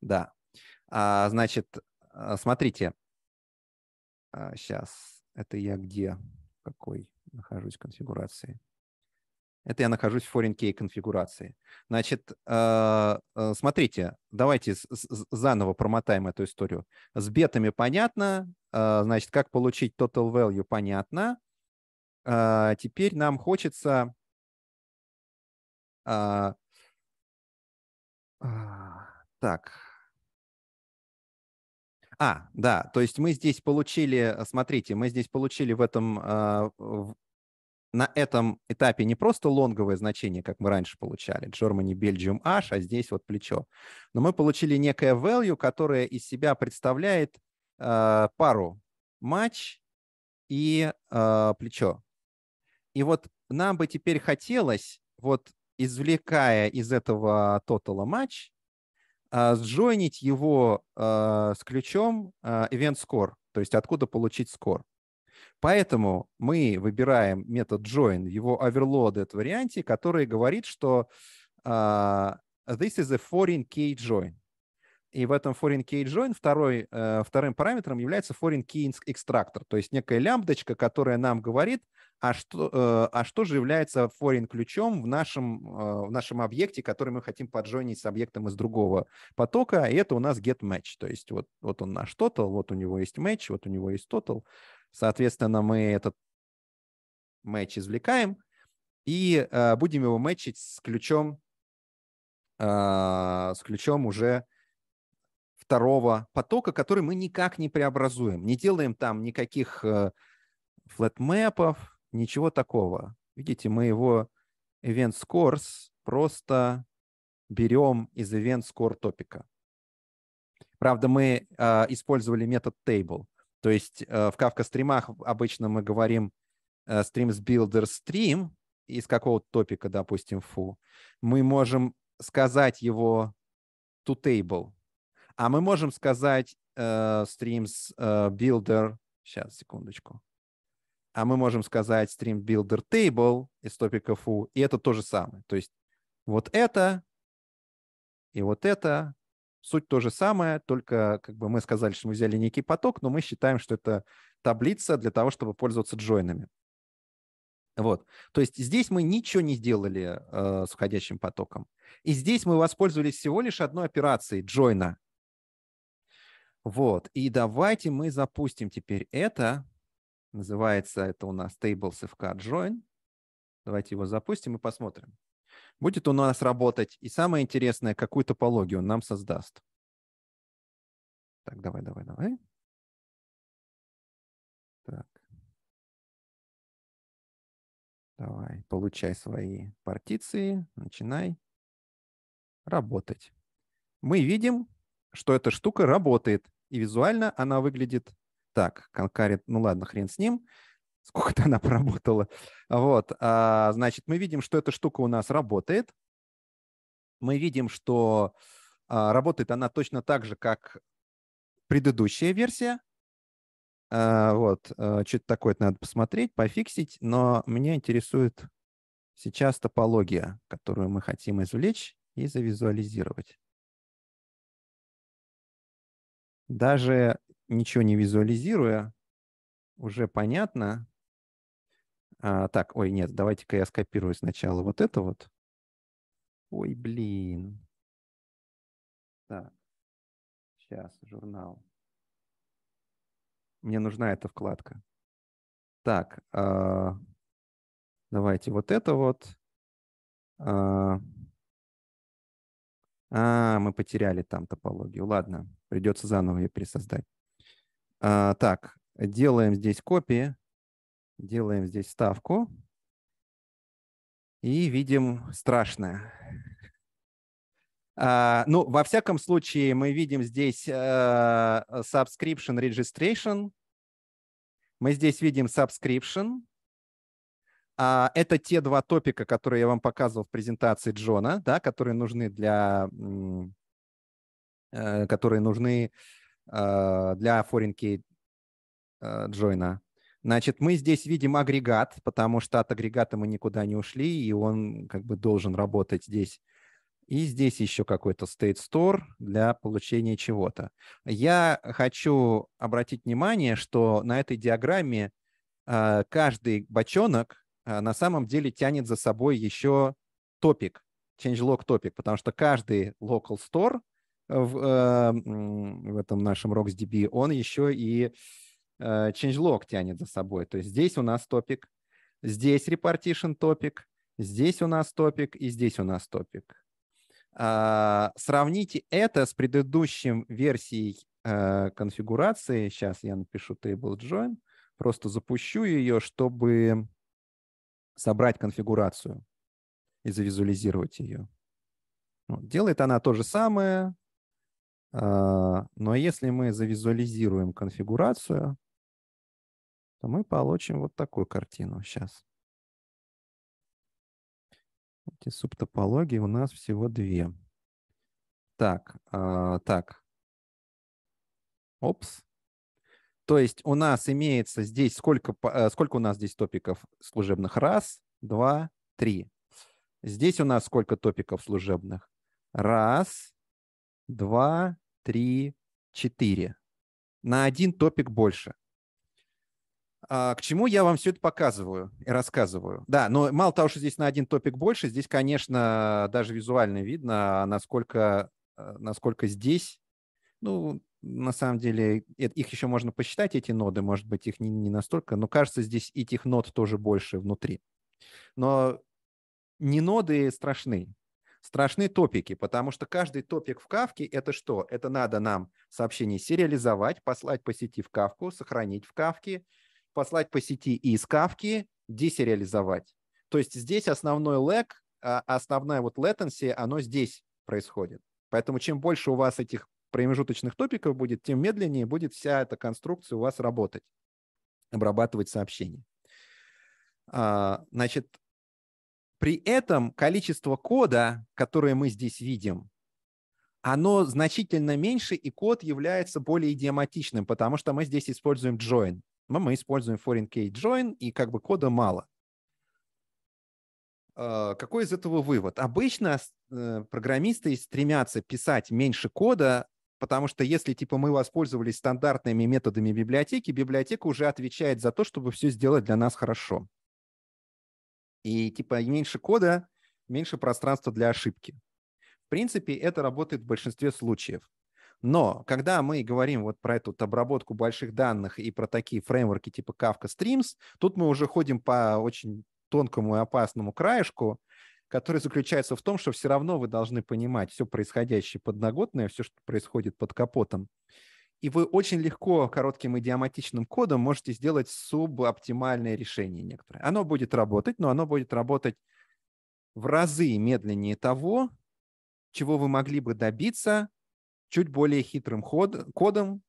Да. значит, смотрите. сейчас, это я где? какой нахожусь конфигурации? Это я нахожусь в foreign key конфигурации. Значит, э, э, смотрите, давайте заново промотаем эту историю. С бетами понятно, э, значит, как получить total value понятно. Теперь нам хочется... А, так. А, да, то есть мы здесь получили, смотрите, мы здесь получили в этом, на этом этапе не просто лонговое значение, как мы раньше получали, Germany, Belgium, H, а здесь вот плечо. Но мы получили некое value, которое из себя представляет э, пару матч и э, плечо. И вот нам бы теперь хотелось, вот извлекая из этого тотала матч, э, сжойнить его э, с ключом э, event score, то есть откуда получить скор. Поэтому мы выбираем метод join, его overloaded варианте, который говорит, что uh, this is a foreign key join. И в этом foreign key join второй, uh, вторым параметром является foreign key extractor, то есть некая лямбдочка, которая нам говорит, а что, uh, а что же является foreign ключом в нашем, uh, в нашем объекте, который мы хотим поджойнить с объектом из другого потока, и а это у нас get match, то есть вот, вот он наш total, вот у него есть match, вот у него есть total, Соответственно, мы этот матч извлекаем и э, будем его матчить с ключом, э, с ключом уже второго потока, который мы никак не преобразуем. Не делаем там никаких э, флетмэпов, ничего такого. Видите, мы его event scores просто берем из event score топика. Правда, мы э, использовали метод table – то есть э, в Kafka стримах обычно мы говорим streams э, builder stream из какого-то топика, допустим, фу. Мы можем сказать его to table, а мы можем сказать streams э, builder, сейчас, секундочку, а мы можем сказать stream builder table из топика фу, и это то же самое. То есть вот это и вот это Суть то же самое, только как бы мы сказали, что мы взяли некий поток, но мы считаем, что это таблица для того, чтобы пользоваться джойнами. Вот. То есть здесь мы ничего не сделали э, с входящим потоком. И здесь мы воспользовались всего лишь одной операцией джойна. Вот. И давайте мы запустим теперь это. Называется это у нас tablesfk join. Давайте его запустим и посмотрим будет у нас работать. И самое интересное, какую топологию он нам создаст. Так, давай, давай, давай. Так. Давай, получай свои партиции, начинай работать. Мы видим, что эта штука работает, и визуально она выглядит так. Конкарит, ну ладно, хрен с ним сколько-то она проработала. Вот, а, значит, мы видим, что эта штука у нас работает. Мы видим, что а, работает она точно так же, как предыдущая версия. А, вот, что-то такое надо посмотреть, пофиксить, но меня интересует сейчас топология, которую мы хотим извлечь и завизуализировать. Даже ничего не визуализируя, уже понятно, а, так, ой, нет, давайте-ка я скопирую сначала вот это вот. Ой, блин. Так, сейчас, журнал. Мне нужна эта вкладка. Так, э, давайте вот это вот. Э, а, мы потеряли там топологию. Ладно, придется заново ее пересоздать. А, так, делаем здесь копии. Делаем здесь ставку. И видим страшное. Uh, ну, во всяком случае, мы видим здесь uh, subscription registration. Мы здесь видим subscription. Uh, это те два топика, которые я вам показывал в презентации Джона, да, которые нужны для, э, которые нужны э, для foreign key джойна. Значит, мы здесь видим агрегат, потому что от агрегата мы никуда не ушли, и он как бы должен работать здесь. И здесь еще какой-то state store для получения чего-то. Я хочу обратить внимание, что на этой диаграмме э, каждый бочонок э, на самом деле тянет за собой еще топик, changelog топик, потому что каждый local store в, э, в этом нашем RocksDB, он еще и Э, changelog тянет за собой. То есть здесь у нас топик, здесь repartition топик, здесь у нас топик и здесь у нас топик. А, сравните это с предыдущим версией э, конфигурации. Сейчас я напишу table join, просто запущу ее, чтобы собрать конфигурацию и завизуализировать ее. Ну, делает она то же самое, э, но если мы завизуализируем конфигурацию, то мы получим вот такую картину сейчас. Эти субтопологии у нас всего две. Так, э, так. Опс. То есть у нас имеется здесь сколько, э, сколько у нас здесь топиков служебных? Раз, два, три. Здесь у нас сколько топиков служебных? Раз, два, три, четыре. На один топик больше. А, к чему я вам все это показываю и рассказываю? Да, но мало того, что здесь на один топик больше, здесь, конечно, даже визуально видно, насколько, э, насколько здесь, ну, на самом деле, их еще можно посчитать, эти ноды, может быть, их не, не настолько, но кажется, здесь этих нод тоже больше внутри. Но не ноды страшны, страшны топики, потому что каждый топик в Кавке – это что? Это надо нам сообщение сериализовать, послать по сети в Кавку, сохранить в Кавке – послать по сети и из Кавки, десериализовать. То есть здесь основной лэг, а, основная вот latency, оно здесь происходит. Поэтому чем больше у вас этих промежуточных топиков будет, тем медленнее будет вся эта конструкция у вас работать, обрабатывать сообщения. А, значит, при этом количество кода, которое мы здесь видим, оно значительно меньше, и код является более идиоматичным, потому что мы здесь используем join но мы используем foreign key join, и как бы кода мало. А, какой из этого вывод? Обычно э, программисты стремятся писать меньше кода, потому что если типа мы воспользовались стандартными методами библиотеки, библиотека уже отвечает за то, чтобы все сделать для нас хорошо. И типа меньше кода, меньше пространства для ошибки. В принципе, это работает в большинстве случаев. Но когда мы говорим вот про эту обработку больших данных и про такие фреймворки типа Kafka Streams, тут мы уже ходим по очень тонкому и опасному краешку, который заключается в том, что все равно вы должны понимать все происходящее подноготное, все, что происходит под капотом. И вы очень легко коротким идиоматичным кодом можете сделать субоптимальное решение некоторое. Оно будет работать, но оно будет работать в разы медленнее того, чего вы могли бы добиться, чуть более хитрым ход, кодом,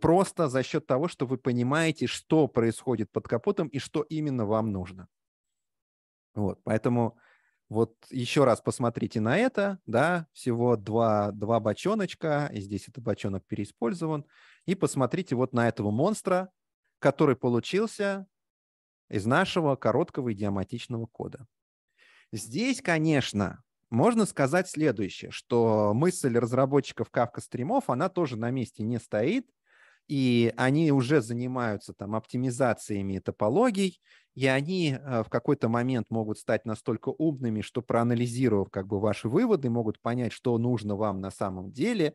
просто за счет того, что вы понимаете, что происходит под капотом и что именно вам нужно. Вот, поэтому вот еще раз посмотрите на это, да, всего два, два бочоночка, и здесь этот бочонок переиспользован, и посмотрите вот на этого монстра, который получился из нашего короткого идиоматичного кода. Здесь, конечно, можно сказать следующее, что мысль разработчиков Kafka стримов, она тоже на месте не стоит, и они уже занимаются там оптимизациями топологий, и они э, в какой-то момент могут стать настолько умными, что проанализировав как бы ваши выводы, могут понять, что нужно вам на самом деле,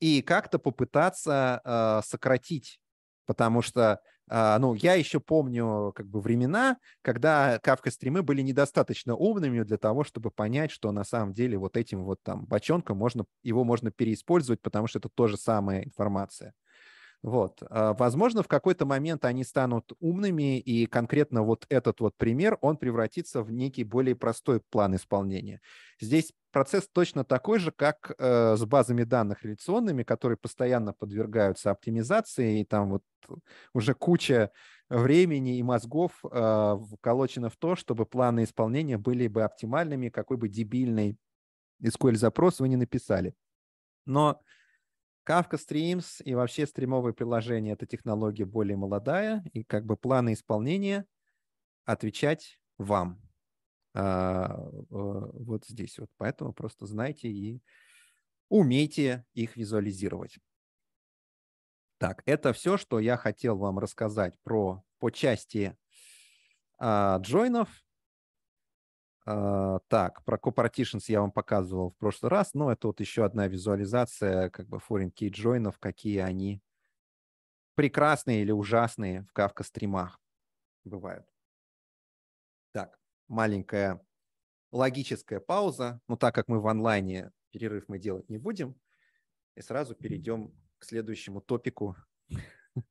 и как-то попытаться э, сократить, потому что а, ну, я еще помню как бы времена, когда кавка-стримы были недостаточно умными для того, чтобы понять, что на самом деле вот этим вот там бочонком можно, его можно переиспользовать, потому что это тоже самая информация. Вот. А, возможно, в какой-то момент они станут умными, и конкретно вот этот вот пример, он превратится в некий более простой план исполнения. Здесь процесс точно такой же, как э, с базами данных реляционными, которые постоянно подвергаются оптимизации, и там вот уже куча времени и мозгов а, вколочено в то, чтобы планы исполнения были бы оптимальными, какой бы дебильный SQL-запрос вы не написали. Но Kafka Streams и вообще стримовые приложения — это технология более молодая, и как бы планы исполнения отвечать вам. А, а вот здесь вот. Поэтому просто знайте и умейте их визуализировать. Так, это все, что я хотел вам рассказать про по части а, джойнов. А, так, про Corporations я вам показывал в прошлый раз, но это вот еще одна визуализация как бы foreign key joinов, какие они прекрасные или ужасные в Kafka стримах бывают. Так, маленькая логическая пауза, но так как мы в онлайне, перерыв мы делать не будем, и сразу перейдем к следующему топику,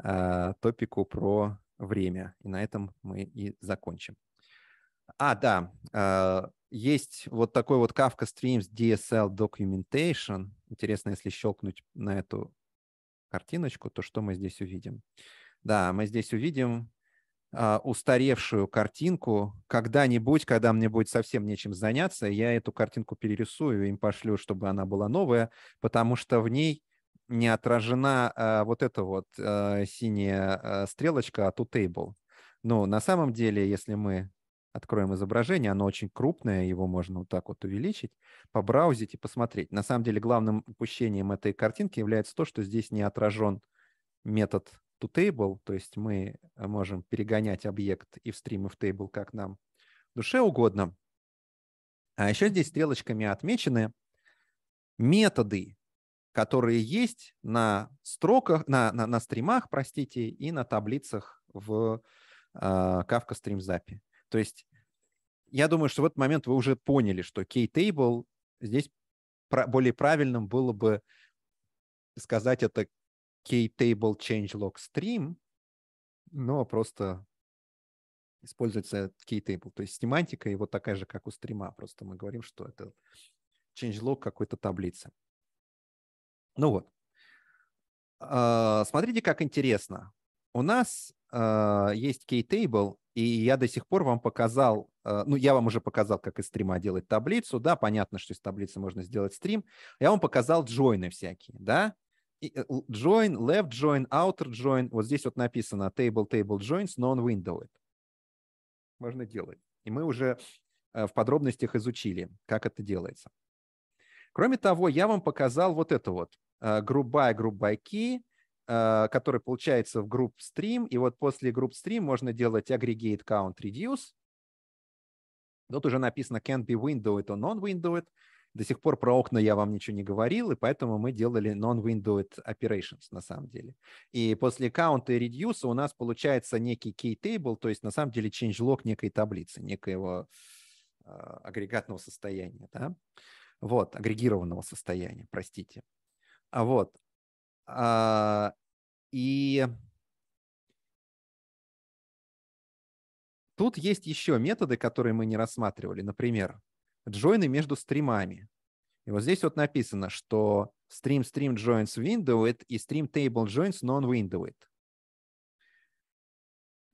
а, топику про время. И на этом мы и закончим. А, да. Э, есть вот такой вот Kafka Streams DSL Documentation. Интересно, если щелкнуть на эту картиночку, то что мы здесь увидим? Да, мы здесь увидим э, устаревшую картинку. Когда-нибудь, когда мне будет совсем нечем заняться, я эту картинку перерисую, им пошлю, чтобы она была новая, потому что в ней не отражена а, вот эта вот а, синяя а, стрелочка от table. Но на самом деле, если мы Откроем изображение, оно очень крупное, его можно вот так вот увеличить, побраузить и посмотреть. На самом деле главным упущением этой картинки является то, что здесь не отражен метод toTable, то есть мы можем перегонять объект и в стрим, и в table, как нам душе угодно. А еще здесь стрелочками отмечены методы, которые есть на строках, на, на, на стримах, простите, и на таблицах в э, Kafka Stream Zappi. То есть я думаю, что в этот момент вы уже поняли, что K-Table здесь более правильным было бы сказать это K-Table Changelog Stream, но просто используется K-Table. То есть семантика его такая же, как у стрима. Просто мы говорим, что это changelog какой-то таблицы. Ну вот. А, смотрите, как интересно. У нас а, есть K-Table, и я до сих пор вам показал, а, ну, я вам уже показал, как из стрима делать таблицу, да, понятно, что из таблицы можно сделать стрим. Я вам показал джойны всякие, да, join, э, left join, outer join. Вот здесь вот написано table, table joins, non-windowed. Можно делать. И мы уже э, в подробностях изучили, как это делается. Кроме того, я вам показал вот это вот. Group by, group by key, Э, который получается в групп стрим, и вот после групп стрим можно делать aggregate count reduce. Тут уже написано can be windowed or non-windowed. До сих пор про окна я вам ничего не говорил, и поэтому мы делали non-windowed operations на самом деле. И после count и reduce у нас получается некий key table, то есть на самом деле changelog некой таблицы, некоего э, агрегатного состояния, да? вот, агрегированного состояния, простите. А вот, а, и тут есть еще методы, которые мы не рассматривали. Например, джойны между стримами. И вот здесь вот написано, что stream stream joins windowed и stream table joins non-windowed.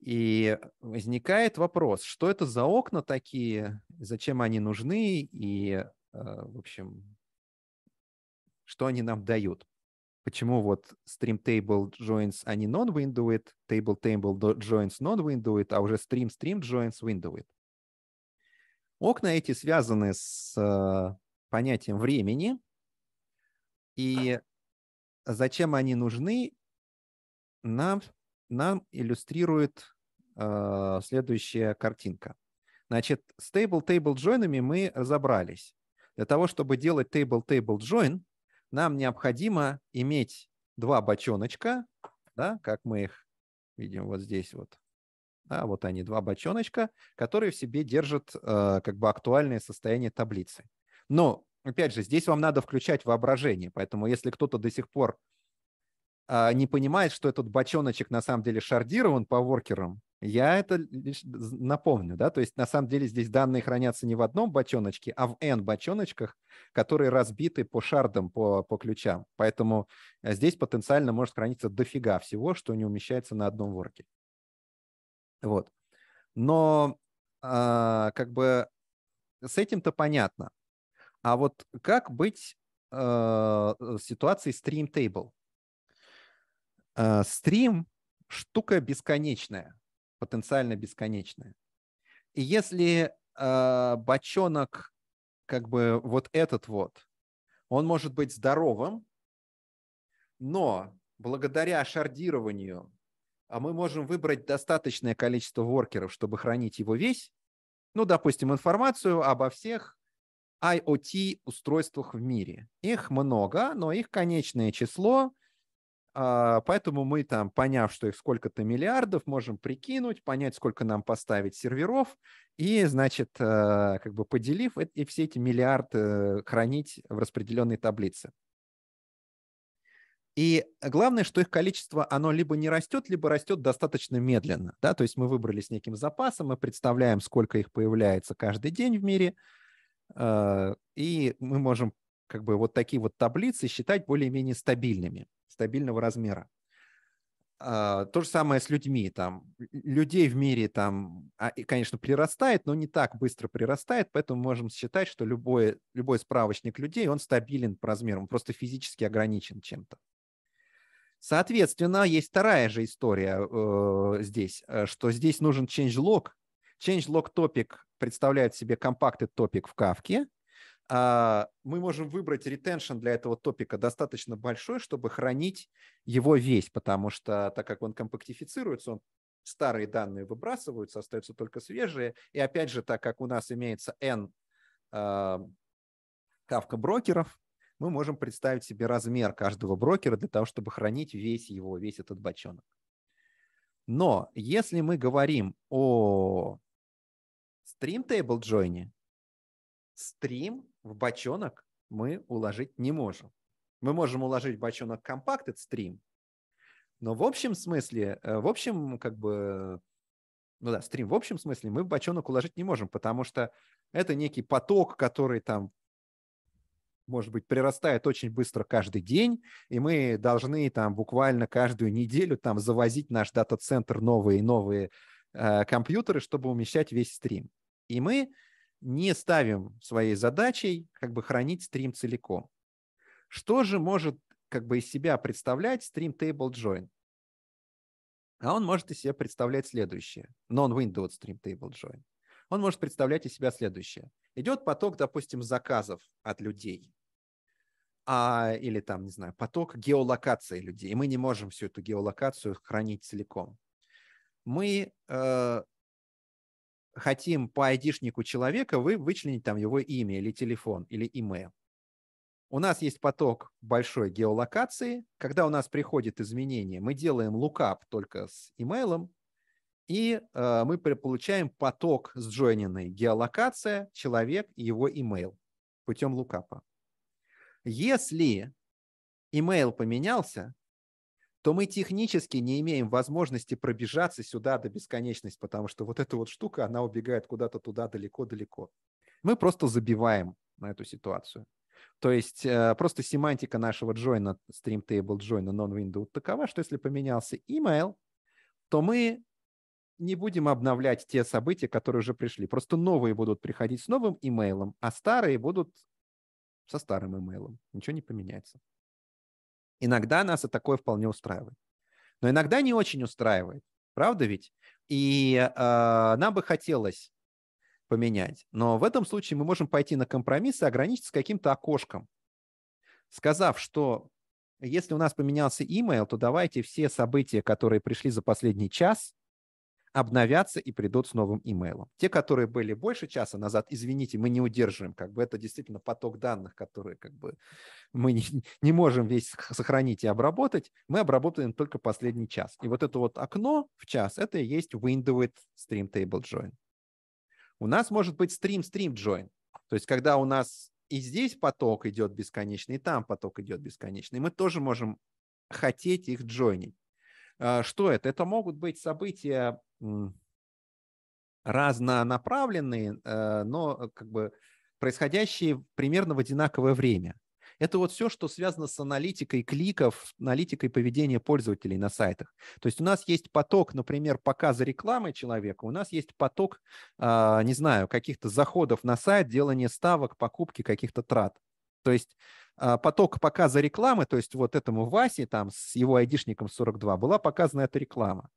И возникает вопрос, что это за окна такие, зачем они нужны и, э, в общем, что они нам дают почему вот stream table joins, а не non-windowed, table table joins non-windowed, а уже stream stream joins windowed. Окна эти связаны с э, понятием времени, и зачем они нужны, нам, нам иллюстрирует э, следующая картинка. Значит, с table-table joinами мы разобрались. Для того, чтобы делать table-table join, нам необходимо иметь два бочоночка, да, как мы их видим вот здесь вот. Да, вот они, два бочоночка, которые в себе держат э, как бы актуальное состояние таблицы. Но, опять же, здесь вам надо включать воображение, поэтому если кто-то до сих пор а, не понимает, что этот бочоночек на самом деле шардирован по воркерам, я это лишь напомню, да, то есть на самом деле здесь данные хранятся не в одном бочоночке, а в N бочоночках, которые разбиты по шардам, по, по ключам. Поэтому э, здесь потенциально может храниться дофига всего, что не умещается на одном ворке. Вот. Но э, как бы с этим-то понятно. А вот как быть э, э ситуацией stream table? Э, стрим штука бесконечная, потенциально бесконечная. И если э, бочонок, как бы вот этот вот, он может быть здоровым, но благодаря шардированию а мы можем выбрать достаточное количество воркеров, чтобы хранить его весь. Ну, допустим, информацию обо всех IoT-устройствах в мире. Их много, но их конечное число а, поэтому мы там, поняв, что их сколько-то миллиардов, можем прикинуть, понять, сколько нам поставить серверов, и, значит, э, как бы поделив, и все эти миллиарды э, хранить в распределенной таблице. И главное, что их количество, оно либо не растет, либо растет достаточно медленно. Да? То есть мы выбрали с неким запасом, мы представляем, сколько их появляется каждый день в мире, э, и мы можем как бы вот такие вот таблицы считать более-менее стабильными стабильного размера. А, то же самое с людьми. Там, людей в мире, там, а, конечно, прирастает, но не так быстро прирастает, поэтому можем считать, что любой, любой справочник людей, он стабилен по размеру, он просто физически ограничен чем-то. Соответственно, есть вторая же история э, здесь, э, что здесь нужен change log, change log topic представляет себе компактный топик в Кавке, а, мы можем выбрать ретеншн для этого топика достаточно большой, чтобы хранить его весь, потому что так как он компактифицируется, он старые данные выбрасываются, остаются только свежие. И опять же, так как у нас имеется N Kafka а, брокеров, мы можем представить себе размер каждого брокера для того, чтобы хранить весь его, весь этот бочонок. Но если мы говорим о стрим Table Join, стрим в бочонок мы уложить не можем. Мы можем уложить в бочонок Compacted Stream, но в общем смысле, э, в общем, как бы, ну да, стрим, в общем смысле мы в бочонок уложить не можем, потому что это некий поток, который там может быть, прирастает очень быстро каждый день, и мы должны там буквально каждую неделю там завозить наш дата-центр новые и новые э, компьютеры, чтобы умещать весь стрим. И мы не ставим своей задачей как бы хранить стрим целиком. Что же может как бы из себя представлять стрим table join? А он может из себя представлять следующее. Non-windowed stream table join. Он может представлять из себя следующее. Идет поток, допустим, заказов от людей. А, или там, не знаю, поток геолокации людей. И мы не можем всю эту геолокацию хранить целиком. Мы э, хотим по шнику человека вы вычленить там его имя или телефон или имейл. У нас есть поток большой геолокации. Когда у нас приходит изменение, мы делаем лукап только с имейлом, и э, мы получаем поток с джойненной геолокация, человек и его имейл путем лукапа. Если имейл поменялся, то мы технически не имеем возможности пробежаться сюда до бесконечности, потому что вот эта вот штука, она убегает куда-то туда далеко-далеко. Мы просто забиваем на эту ситуацию. То есть э, просто семантика нашего джойна, streamtable джойна non-window такова, что если поменялся email, то мы не будем обновлять те события, которые уже пришли. Просто новые будут приходить с новым имейлом, а старые будут со старым имейлом. Ничего не поменяется. Иногда нас это такое вполне устраивает. Но иногда не очень устраивает. Правда ведь? И э, нам бы хотелось поменять. Но в этом случае мы можем пойти на компромисс и ограничиться каким-то окошком, сказав, что если у нас поменялся email, то давайте все события, которые пришли за последний час, обновятся и придут с новым имейлом. Те, которые были больше часа назад, извините, мы не удерживаем, как бы это действительно поток данных, которые как бы мы не, не можем весь сохранить и обработать, мы обработаем только последний час. И вот это вот окно в час, это и есть windowed Stream Table Join. У нас может быть Stream Stream Join, то есть когда у нас и здесь поток идет бесконечный, и там поток идет бесконечный, мы тоже можем хотеть их джойнить. А, что это? Это могут быть события разнонаправленные, э, но э, как бы происходящие примерно в одинаковое время. Это вот все, что связано с аналитикой кликов, аналитикой поведения пользователей на сайтах. То есть у нас есть поток, например, показа рекламы человека, у нас есть поток, а, не знаю, каких-то заходов на сайт, делания ставок, покупки каких-то трат. То есть а, поток показа рекламы, то есть вот этому Васе там с его айдишником 42 была показана эта реклама.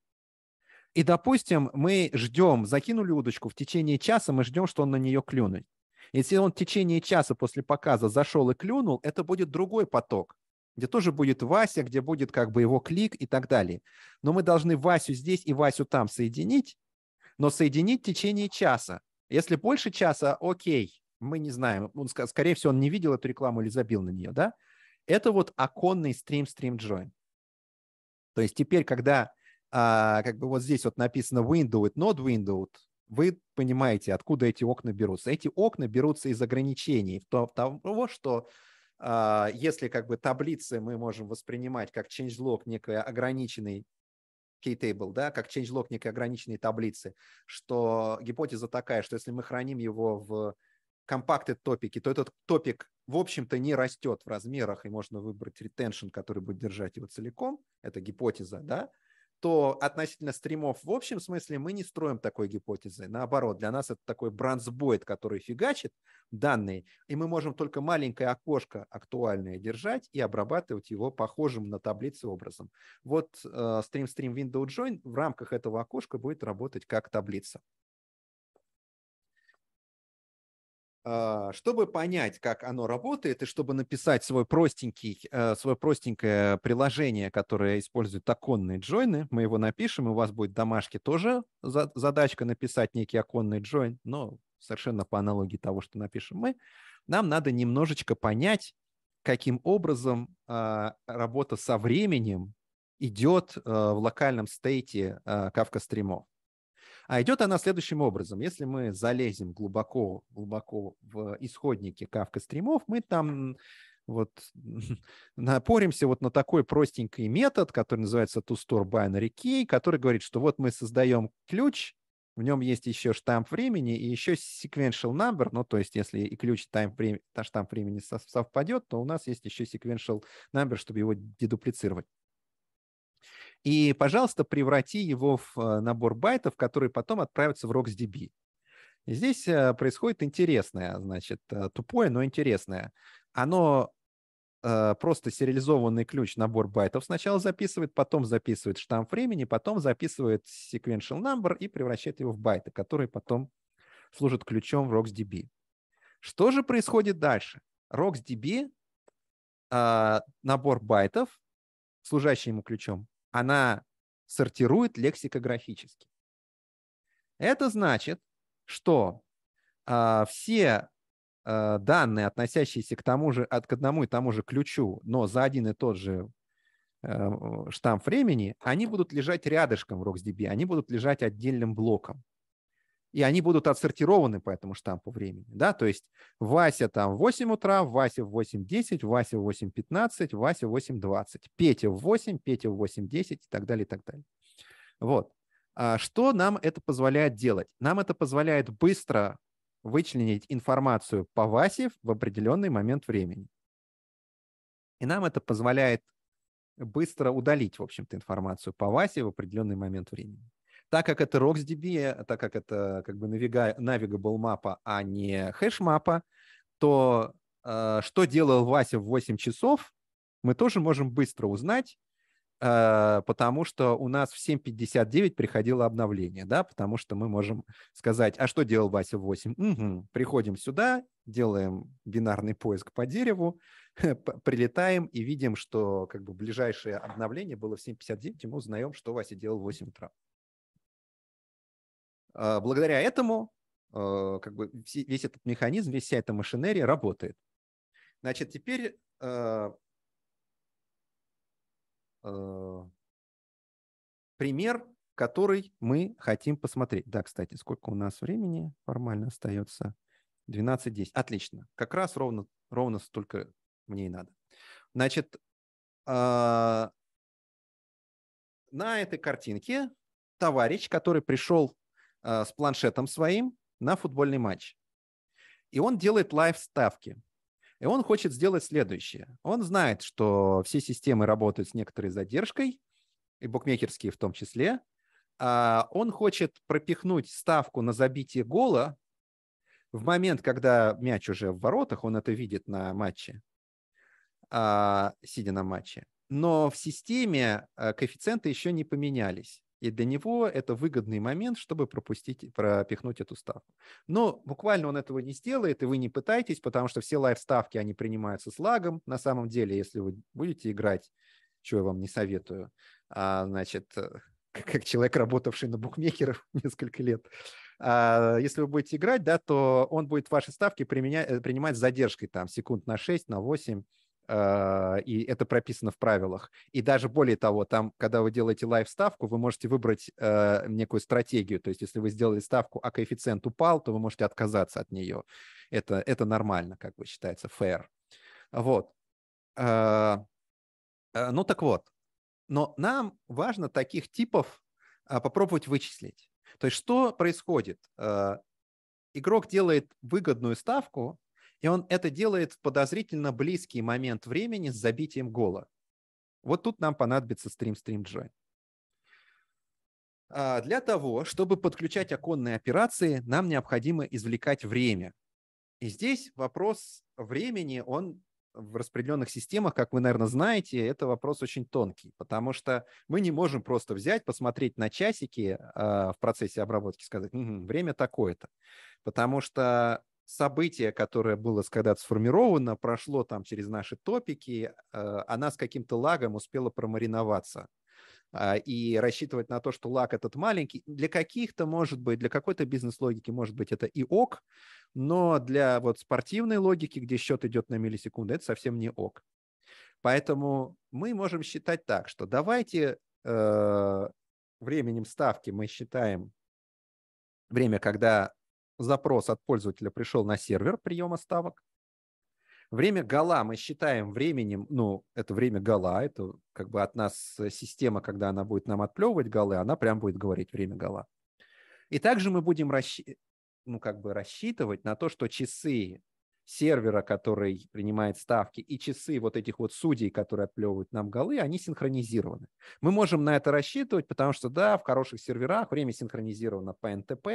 И, допустим, мы ждем, закинули удочку, в течение часа мы ждем, что он на нее клюнет. Если он в течение часа после показа зашел и клюнул, это будет другой поток, где тоже будет Вася, где будет как бы его клик и так далее. Но мы должны Васю здесь и Васю там соединить, но соединить в течение часа. Если больше часа, окей, мы не знаем. Он, скорее всего, он не видел эту рекламу или забил на нее, да? Это вот оконный стрим стрим джойн То есть теперь, когда а, как бы вот здесь вот написано windowed, not windowed, вы понимаете, откуда эти окна берутся. Эти окна берутся из ограничений, того, что а, если как бы таблицы мы можем воспринимать как changelog некое ограниченный key-table, да, как changelog некой ограниченной таблицы, что гипотеза такая, что если мы храним его в компакты топики, то этот топик, в общем-то, не растет в размерах, и можно выбрать retention, который будет держать его целиком, это гипотеза, да, то относительно стримов в общем смысле мы не строим такой гипотезы. Наоборот, для нас это такой брансбойд, который фигачит данные, и мы можем только маленькое окошко актуальное держать и обрабатывать его похожим на таблицу образом. Вот э, стрим-стрим Stream Window Join в рамках этого окошка будет работать как таблица. А, чтобы понять, как оно работает, и чтобы написать свой простенький, э, свое простенькое приложение, которое использует оконные джойны, мы его напишем, и у вас будет домашки тоже задачка написать некий оконный джойн, но совершенно по аналогии того, что напишем мы, нам надо немножечко понять, каким образом а, работа со временем идет э, в локальном стейте э, Kafka стримов. А идет она следующим образом. Если мы залезем глубоко, глубоко в исходники Kafka стримов, мы там вот напоримся вот на такой простенький метод, который называется ToStore Binary Key, который говорит, что вот мы создаем ключ, в нем есть еще штамп времени и еще sequential number, ну, то есть если и ключ time, время, штамп времени совпадет, то у нас есть еще sequential number, чтобы его дедуплицировать. И, пожалуйста, преврати его в э, набор байтов, которые потом отправятся в RocksDB. И здесь э, происходит интересное, значит, э, тупое, но интересное. Оно просто сериализованный ключ, набор байтов сначала записывает, потом записывает штамп времени, потом записывает sequential number и превращает его в байты, которые потом служат ключом в RocksDB. Что же происходит дальше? RocksDB, набор байтов, служащий ему ключом, она сортирует лексикографически. Это значит, что э, все э, данные, относящиеся к, тому же, от, к одному и тому же ключу, но за один и тот же э, штамп времени, они будут лежать рядышком в RocksDB, они будут лежать отдельным блоком и они будут отсортированы по этому штампу времени, да, то есть Вася там в 8 утра, Вася в 8.10, Вася в 8.15, Вася в 8.20, Петя в 8, Петя в 8.10 и так далее, и так далее. Вот. А что нам это позволяет делать? Нам это позволяет быстро вычленить информацию по Васе в определенный момент времени. И нам это позволяет быстро удалить, в общем-то, информацию по Васе в определенный момент времени. Так как это RocksDB, так как это как бы navigable мапа, а не хэш-мапа, то э, что делал Вася в 8 часов, мы тоже можем быстро узнать, э, потому что у нас в 7.59 приходило обновление, да, потому что мы можем сказать, а что делал Вася в 8? Угу. Приходим сюда, делаем бинарный поиск по дереву, прилетаем и видим, что как бы ближайшее обновление было в 7.59, и мы узнаем, что Вася делал в 8 утра. А, благодаря этому а, как бы весь этот механизм, вся эта машинерия работает. Значит, теперь а, пример, который мы хотим посмотреть. Да, кстати, сколько у нас времени формально остается? 12.10. Отлично. Как раз ровно, ровно столько мне и надо. Значит, на этой картинке товарищ, который пришел Э, с планшетом своим на футбольный матч. И он делает лайв-ставки. И он хочет сделать следующее. Он знает, что все системы работают с некоторой задержкой, и букмекерские в том числе. А, он хочет пропихнуть ставку на забитие гола в момент, когда мяч уже в воротах, он это видит на матче, а, сидя на матче. Но в системе э, коэффициенты еще не поменялись. И для него это выгодный момент, чтобы пропустить, пропихнуть эту ставку. Но буквально он этого не сделает, и вы не пытайтесь, потому что все лайв-ставки, они принимаются с лагом. На самом деле, если вы будете играть, чего я вам не советую, а, значит, э, как человек, работавший на букмекеров несколько лет. А, если вы будете играть, да, то он будет ваши ставки применять, э, принимать с задержкой там секунд на 6, на 8. А, и это прописано в правилах. И даже более того, там, когда вы делаете лайв-ставку, вы можете выбрать э, некую стратегию. То есть, если вы сделали ставку, а коэффициент упал, то вы можете отказаться от нее. Это, это нормально, как бы считается, fair. Вот. Э, ну так вот. Но нам важно таких типов попробовать вычислить. То есть, что происходит? Игрок делает выгодную ставку, и он это делает в подозрительно близкий момент времени с забитием гола. Вот тут нам понадобится стрим-стрим-джойн. А, для того, чтобы подключать оконные операции, нам необходимо извлекать время. И здесь вопрос времени, он в распределенных системах, как вы, наверное, знаете, это вопрос очень тонкий, потому что мы не можем просто взять, посмотреть на часики э, в процессе обработки, сказать, угу, время такое-то, потому что событие, которое было когда-то сформировано, прошло там через наши топики, а, она с каким-то лагом успела промариноваться. А, и рассчитывать на то, что лаг этот маленький, для каких-то, может быть, для какой-то бизнес-логики, может быть, это и ок, но для вот спортивной логики, где счет идет на миллисекунды, это совсем не ок. Поэтому мы можем считать так, что давайте э, временем ставки мы считаем время, когда запрос от пользователя пришел на сервер приема ставок. Время гала мы считаем временем, ну, это время гала, это как бы от нас э, система, когда она будет нам отплевывать голы, она прям будет говорить время гала. И также мы будем расщ... Э, ну, как бы рассчитывать на то, что часы сервера, который принимает ставки, и часы вот этих вот судей, которые отплевывают нам голы, они синхронизированы. Мы можем на это рассчитывать, потому что, да, в хороших серверах время синхронизировано по НТП,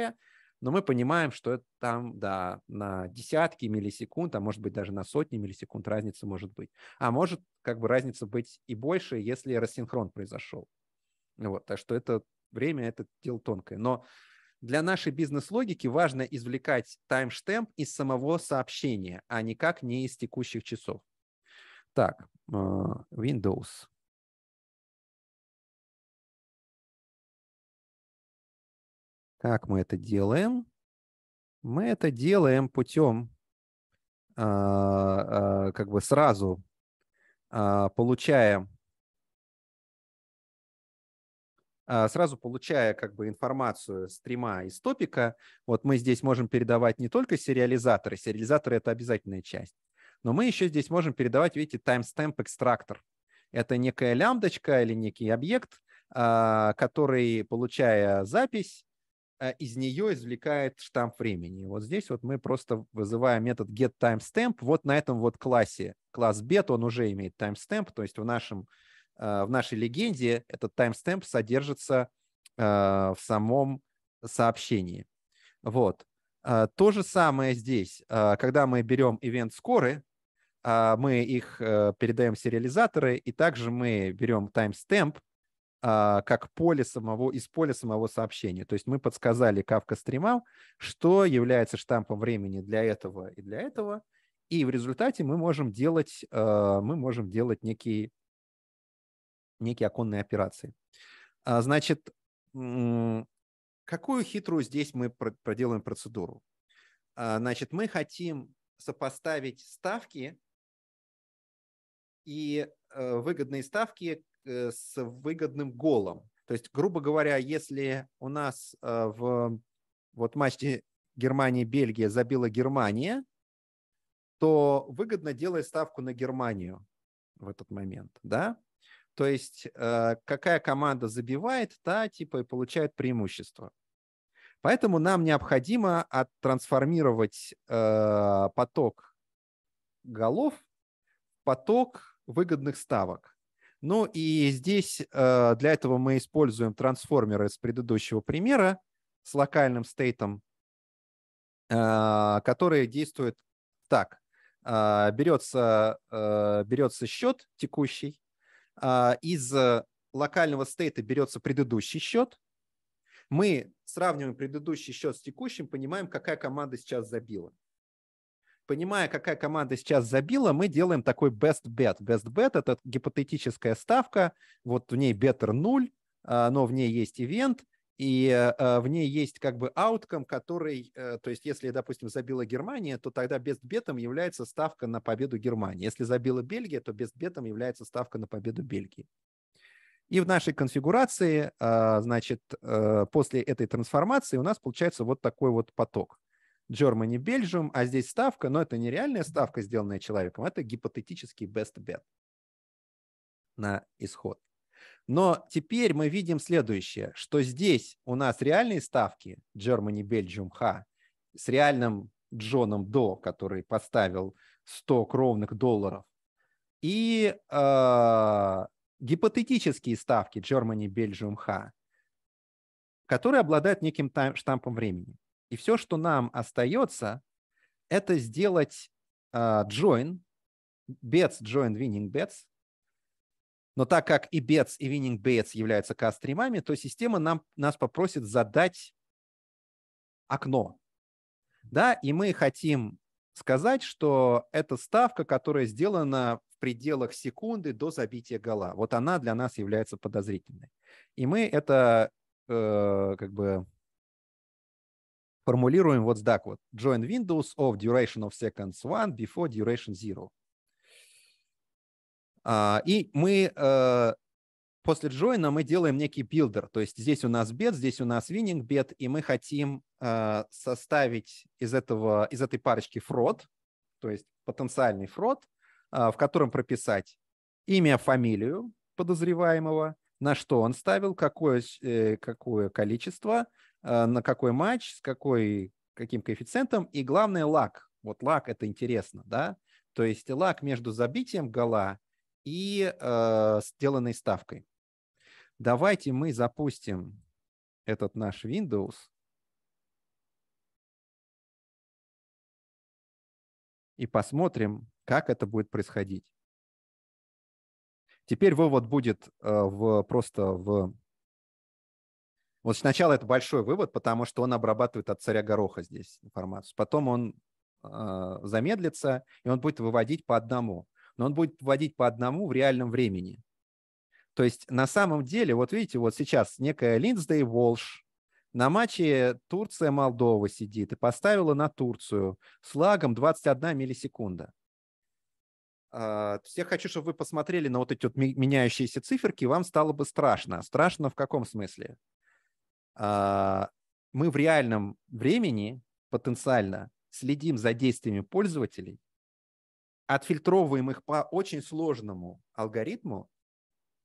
но мы понимаем, что это там, да, на десятки миллисекунд, а может быть даже на сотни миллисекунд разница может быть. А может как бы разница быть и больше, если рассинхрон произошел. Вот, так что это время, это дело тонкое. Но для нашей бизнес-логики важно извлекать таймштемп из самого сообщения, а никак не из текущих часов. Так, э, Windows. Как мы это делаем? Мы это делаем путем а, а, как бы сразу а, получая сразу получая как бы информацию стрима из топика, вот мы здесь можем передавать не только сериализаторы, сериализаторы — это обязательная часть, но мы еще здесь можем передавать, видите, timestamp экстрактор. Это некая лямбдочка или некий объект, который, получая запись, Э, из нее извлекает штамп времени. Вот здесь вот мы просто вызываем метод get timestamp. Вот на этом вот классе, класс bet, он уже имеет timestamp, то есть в, нашем, э, в нашей легенде этот timestamp содержится э, в самом сообщении. Вот. То же самое здесь. Когда мы берем event скоры, мы их передаем сериализаторы, и также мы берем timestamp – а, как поле самого, из поля самого сообщения. То есть мы подсказали Kafka стримам, что является штампом времени для этого и для этого, и в результате мы можем делать, а, мы можем делать некие, некие оконные операции. А, значит, какую хитрую здесь мы проделаем процедуру? Значит, мы хотим сопоставить ставки и э, выгодные ставки Э, с выгодным голом. То есть, грубо говоря, если у нас э, в вот матче Германия-Бельгия забила Германия, то выгодно делать ставку на Германию в этот момент, да? То есть э, какая команда забивает, та типа и получает преимущество. Поэтому нам необходимо оттрансформировать поток голов в поток выгодных ставок. Ну и здесь э, для этого мы используем трансформеры с предыдущего примера с локальным стейтом, э, которые действуют так. Э, берется, берется счет текущий, из локального стейта берется предыдущий счет, мы сравниваем предыдущий счет с текущим, понимаем, какая команда сейчас забила понимая, какая команда сейчас забила, мы делаем такой best bet. Best bet – это гипотетическая ставка, вот в ней better 0, а, но в ней есть ивент, и э, э, в ней есть как бы аутком, который, э, то есть если, допустим, забила Германия, то тогда best бестбетом является ставка на победу Германии. Если забила Бельгия, то best бестбетом является ставка на победу Бельгии. И в нашей конфигурации, а, значит, после этой трансформации у нас получается вот такой вот поток. Germany, belgium а здесь ставка, но это не реальная ставка, сделанная человеком, это гипотетический best bet на исход. Но теперь мы видим следующее, что здесь у нас реальные ставки Germany, Belgium, Х с реальным Джоном До, который поставил 100 кровных долларов, и э, гипотетические ставки Germany, Belgium, Х, которые обладают неким штампом времени. И все, что нам остается, это сделать uh, join, bets, join winning bets. Но так как и bets, и winning bets являются кастримами, то система нам, нас попросит задать окно. Да, и мы хотим сказать, что это ставка, которая сделана в пределах секунды до забития гола. Вот она для нас является подозрительной. И мы это э, как бы формулируем вот так вот. Join windows of duration of seconds one before duration 0. А, и мы э, после join мы делаем некий builder То есть здесь у нас бет, здесь у нас winning бет, и мы хотим э, составить из, этого, из этой парочки фрод, то есть потенциальный фрод, э, в котором прописать имя, фамилию подозреваемого, на что он ставил, какое, какое количество, Э, на какой матч, с какой, каким коэффициентом, и главное лак. Вот лак это интересно, да? То есть лак между забитием гола и э, сделанной ставкой. Давайте мы запустим этот наш Windows. И посмотрим, как это будет происходить. Теперь вывод будет э, в, просто в вот сначала это большой вывод, потому что он обрабатывает от царя гороха здесь информацию. Потом он э, замедлится, и он будет выводить по одному. Но он будет выводить по одному в реальном времени. То есть на самом деле, вот видите, вот сейчас некая Линдсдей Волш на матче Турция-Молдова сидит и поставила на Турцию с лагом 21 миллисекунда. А, то я хочу, чтобы вы посмотрели на вот эти вот меняющиеся циферки, и вам стало бы страшно. Страшно в каком смысле? А, мы в реальном времени потенциально следим за действиями пользователей, отфильтровываем их по очень сложному алгоритму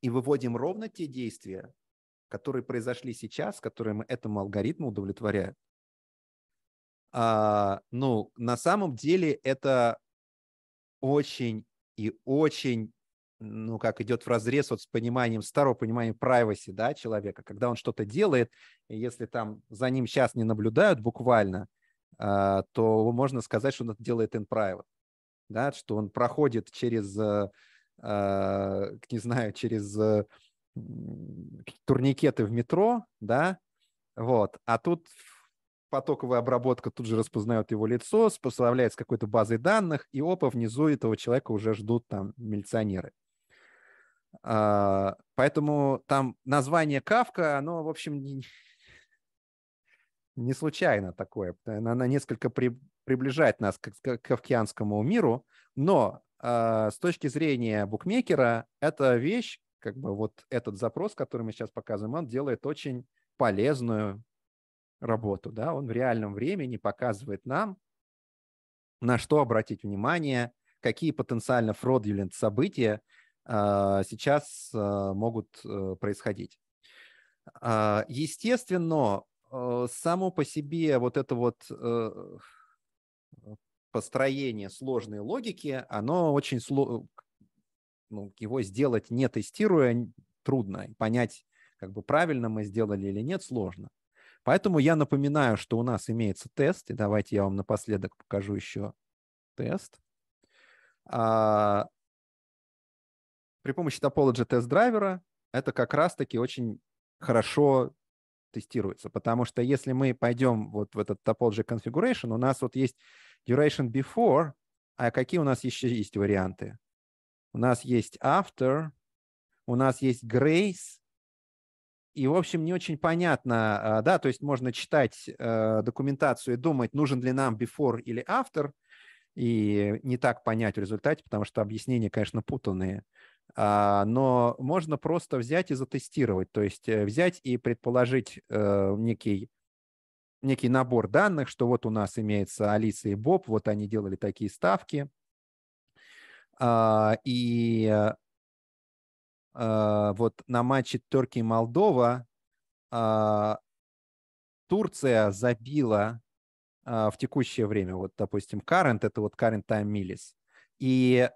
и выводим ровно те действия, которые произошли сейчас, которые мы этому алгоритму удовлетворяют. А, ну, на самом деле это очень и очень ну, как идет в разрез вот с пониманием, старого понимания privacy, да, человека, когда он что-то делает, и если там за ним сейчас не наблюдают буквально, а, то можно сказать, что он это делает in private, да, что он проходит через, э, а, не знаю, через э, турникеты в метро, да, вот, а тут потоковая обработка тут же распознает его лицо, составляет с какой-то базой данных, и опа, внизу этого человека уже ждут там милиционеры. А, поэтому там название Кавка, оно, в общем, не, не случайно такое. Оно несколько при, приближает нас к, к кавкианскому миру, но а, с точки зрения букмекера эта вещь, как бы вот этот запрос, который мы сейчас показываем, он делает очень полезную работу. Да? Он в реальном времени показывает нам, на что обратить внимание, какие потенциально фродулент события а, сейчас а, могут э, происходить. А, естественно, э, само по себе вот это вот э, построение сложной логики, оно очень сложно, ну, его сделать не тестируя трудно, понять, как бы правильно мы сделали или нет, сложно. Поэтому я напоминаю, что у нас имеется тест, и давайте я вам напоследок покажу еще тест при помощи Topology тест-драйвера это как раз-таки очень хорошо тестируется, потому что если мы пойдем вот в этот Topology Configuration, у нас вот есть Duration Before, а какие у нас еще есть варианты? У нас есть After, у нас есть Grace, и, в общем, не очень понятно, а, да, то есть можно читать э, документацию и думать, нужен ли нам before или after, и не так понять в результате, потому что объяснения, конечно, путанные. А, но можно просто взять и затестировать, то есть э, взять и предположить э, некий некий набор данных, что вот у нас имеется Алиса и Боб, вот они делали такие ставки. А, и э, а, вот на матче Турки и Молдова Турция забила в текущее время, вот, допустим, current, это вот current time millis, и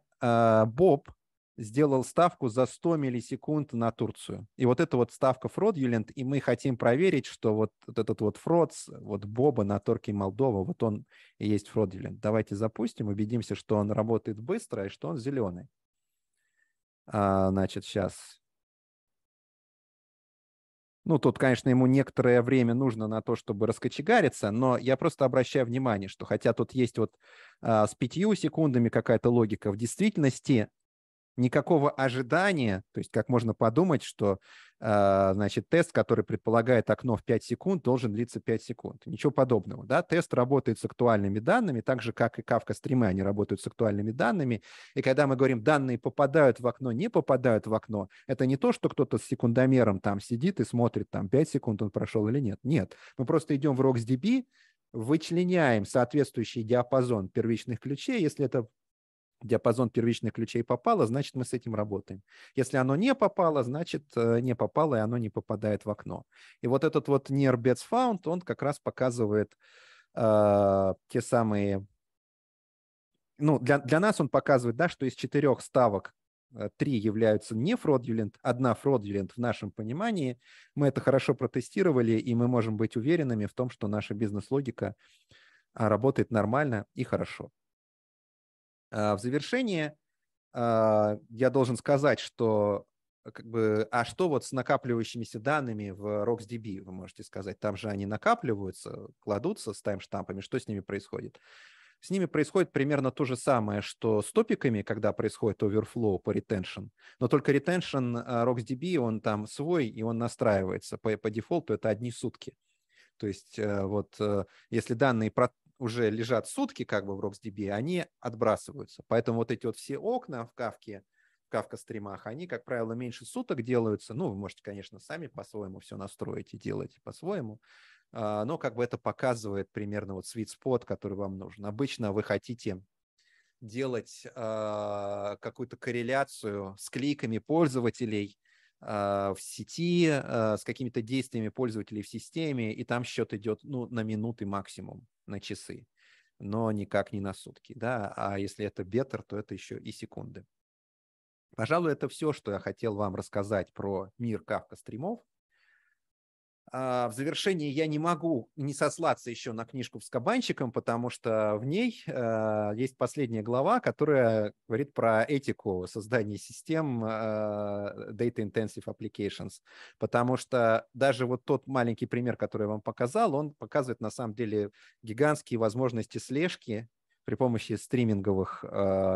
Боб сделал ставку за 100 миллисекунд на Турцию. И вот это вот ставка fraudulent, и мы хотим проверить, что вот, вот этот вот фрод, вот Боба на торке Молдова, вот он и есть fraudulent. Давайте запустим, убедимся, что он работает быстро и что он зеленый. А, значит, сейчас. Ну, тут, конечно, ему некоторое время нужно на то, чтобы раскочегариться, но я просто обращаю внимание, что хотя тут есть вот а, с пятью секундами какая-то логика, в действительности никакого ожидания, то есть как можно подумать, что а, значит, тест, который предполагает окно в 5 секунд, должен длиться 5 секунд. Ничего подобного. Да? Тест работает с актуальными данными, так же, как и Kafka стримы, они работают с актуальными данными. И когда мы говорим, данные попадают в окно, не попадают в окно, это не то, что кто-то с секундомером там сидит и смотрит, там 5 секунд он прошел или нет. Нет. Мы просто идем в RocksDB, вычленяем соответствующий диапазон первичных ключей, если это диапазон первичных ключей попало, значит, мы с этим работаем. Если оно не попало, значит, э, не попало, и оно не попадает в окно. И вот этот вот near bets found, он как раз показывает э, те самые... Ну, для, для нас он показывает, да, что из четырех ставок э, три являются не fraudulent, одна fraudulent в нашем понимании. Мы это хорошо протестировали, и мы можем быть уверенными в том, что наша бизнес-логика а, работает нормально и хорошо. А, в завершение а, я должен сказать, что а, как бы, а что вот с накапливающимися данными в RocksDB, вы можете сказать, там же они накапливаются, кладутся с таймштампами, что с ними происходит? С ними происходит примерно то же самое, что с топиками, когда происходит overflow по retention, но только retention RocksDB, он там свой, и он настраивается, по, по дефолту это одни сутки. То есть э, вот э, если данные уже лежат сутки как бы в RocksDB, они отбрасываются. Поэтому вот эти вот все окна в Кавке, в Кавка-стримах, они, как правило, меньше суток делаются. Ну, вы можете, конечно, сами по-своему все настроить и делать по-своему. А, но как бы это показывает примерно вот sweet spot, который вам нужен. Обычно вы хотите делать а, какую-то корреляцию с кликами пользователей, а, в сети с какими-то действиями пользователей в системе, и там счет идет ну, на минуты максимум на часы, но никак не на сутки. Да? А если это беттер, то это еще и секунды. Пожалуй, это все, что я хотел вам рассказать про мир Кавка стримов. А, в завершении я не могу не сослаться еще на книжку с кабанчиком, потому что в ней а, есть последняя глава, которая говорит про этику создания систем а, Data Intensive Applications. Потому что даже вот тот маленький пример, который я вам показал, он показывает на самом деле гигантские возможности слежки при помощи стриминговых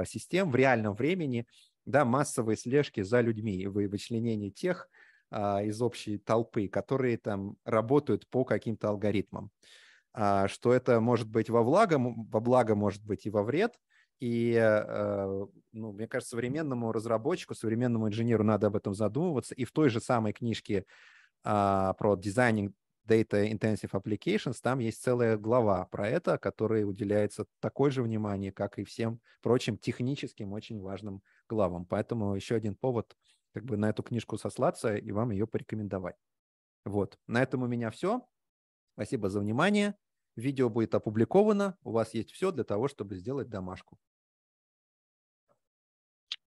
систем в реальном времени, да, массовые слежки за людьми и вычленение тех, а, из общей толпы, которые там работают по каким-то алгоритмам. А, что это может быть во благо, во благо может быть и во вред. И, э, ну, мне кажется, современному разработчику, современному инженеру надо об этом задумываться. И в той же самой книжке а, про дизайнинг Data Intensive Applications, там есть целая глава про это, которая уделяется такое же внимание, как и всем прочим техническим очень важным главам. Поэтому еще один повод как бы на эту книжку сослаться и вам ее порекомендовать. Вот, на этом у меня все. Спасибо за внимание. Видео будет опубликовано. У вас есть все для того, чтобы сделать домашку.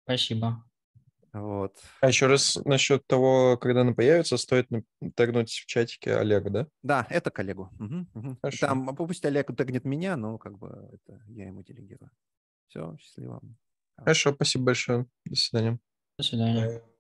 Спасибо. Вот. А еще раз насчет того, когда она появится, стоит тегнуть в чатике Олега, да? Да, это к Олегу. Угу, угу. Там, пусть Олег тегнет меня, но как бы это я ему делегирую. Все, счастливо. Хорошо, спасибо большое. До свидания. До свидания.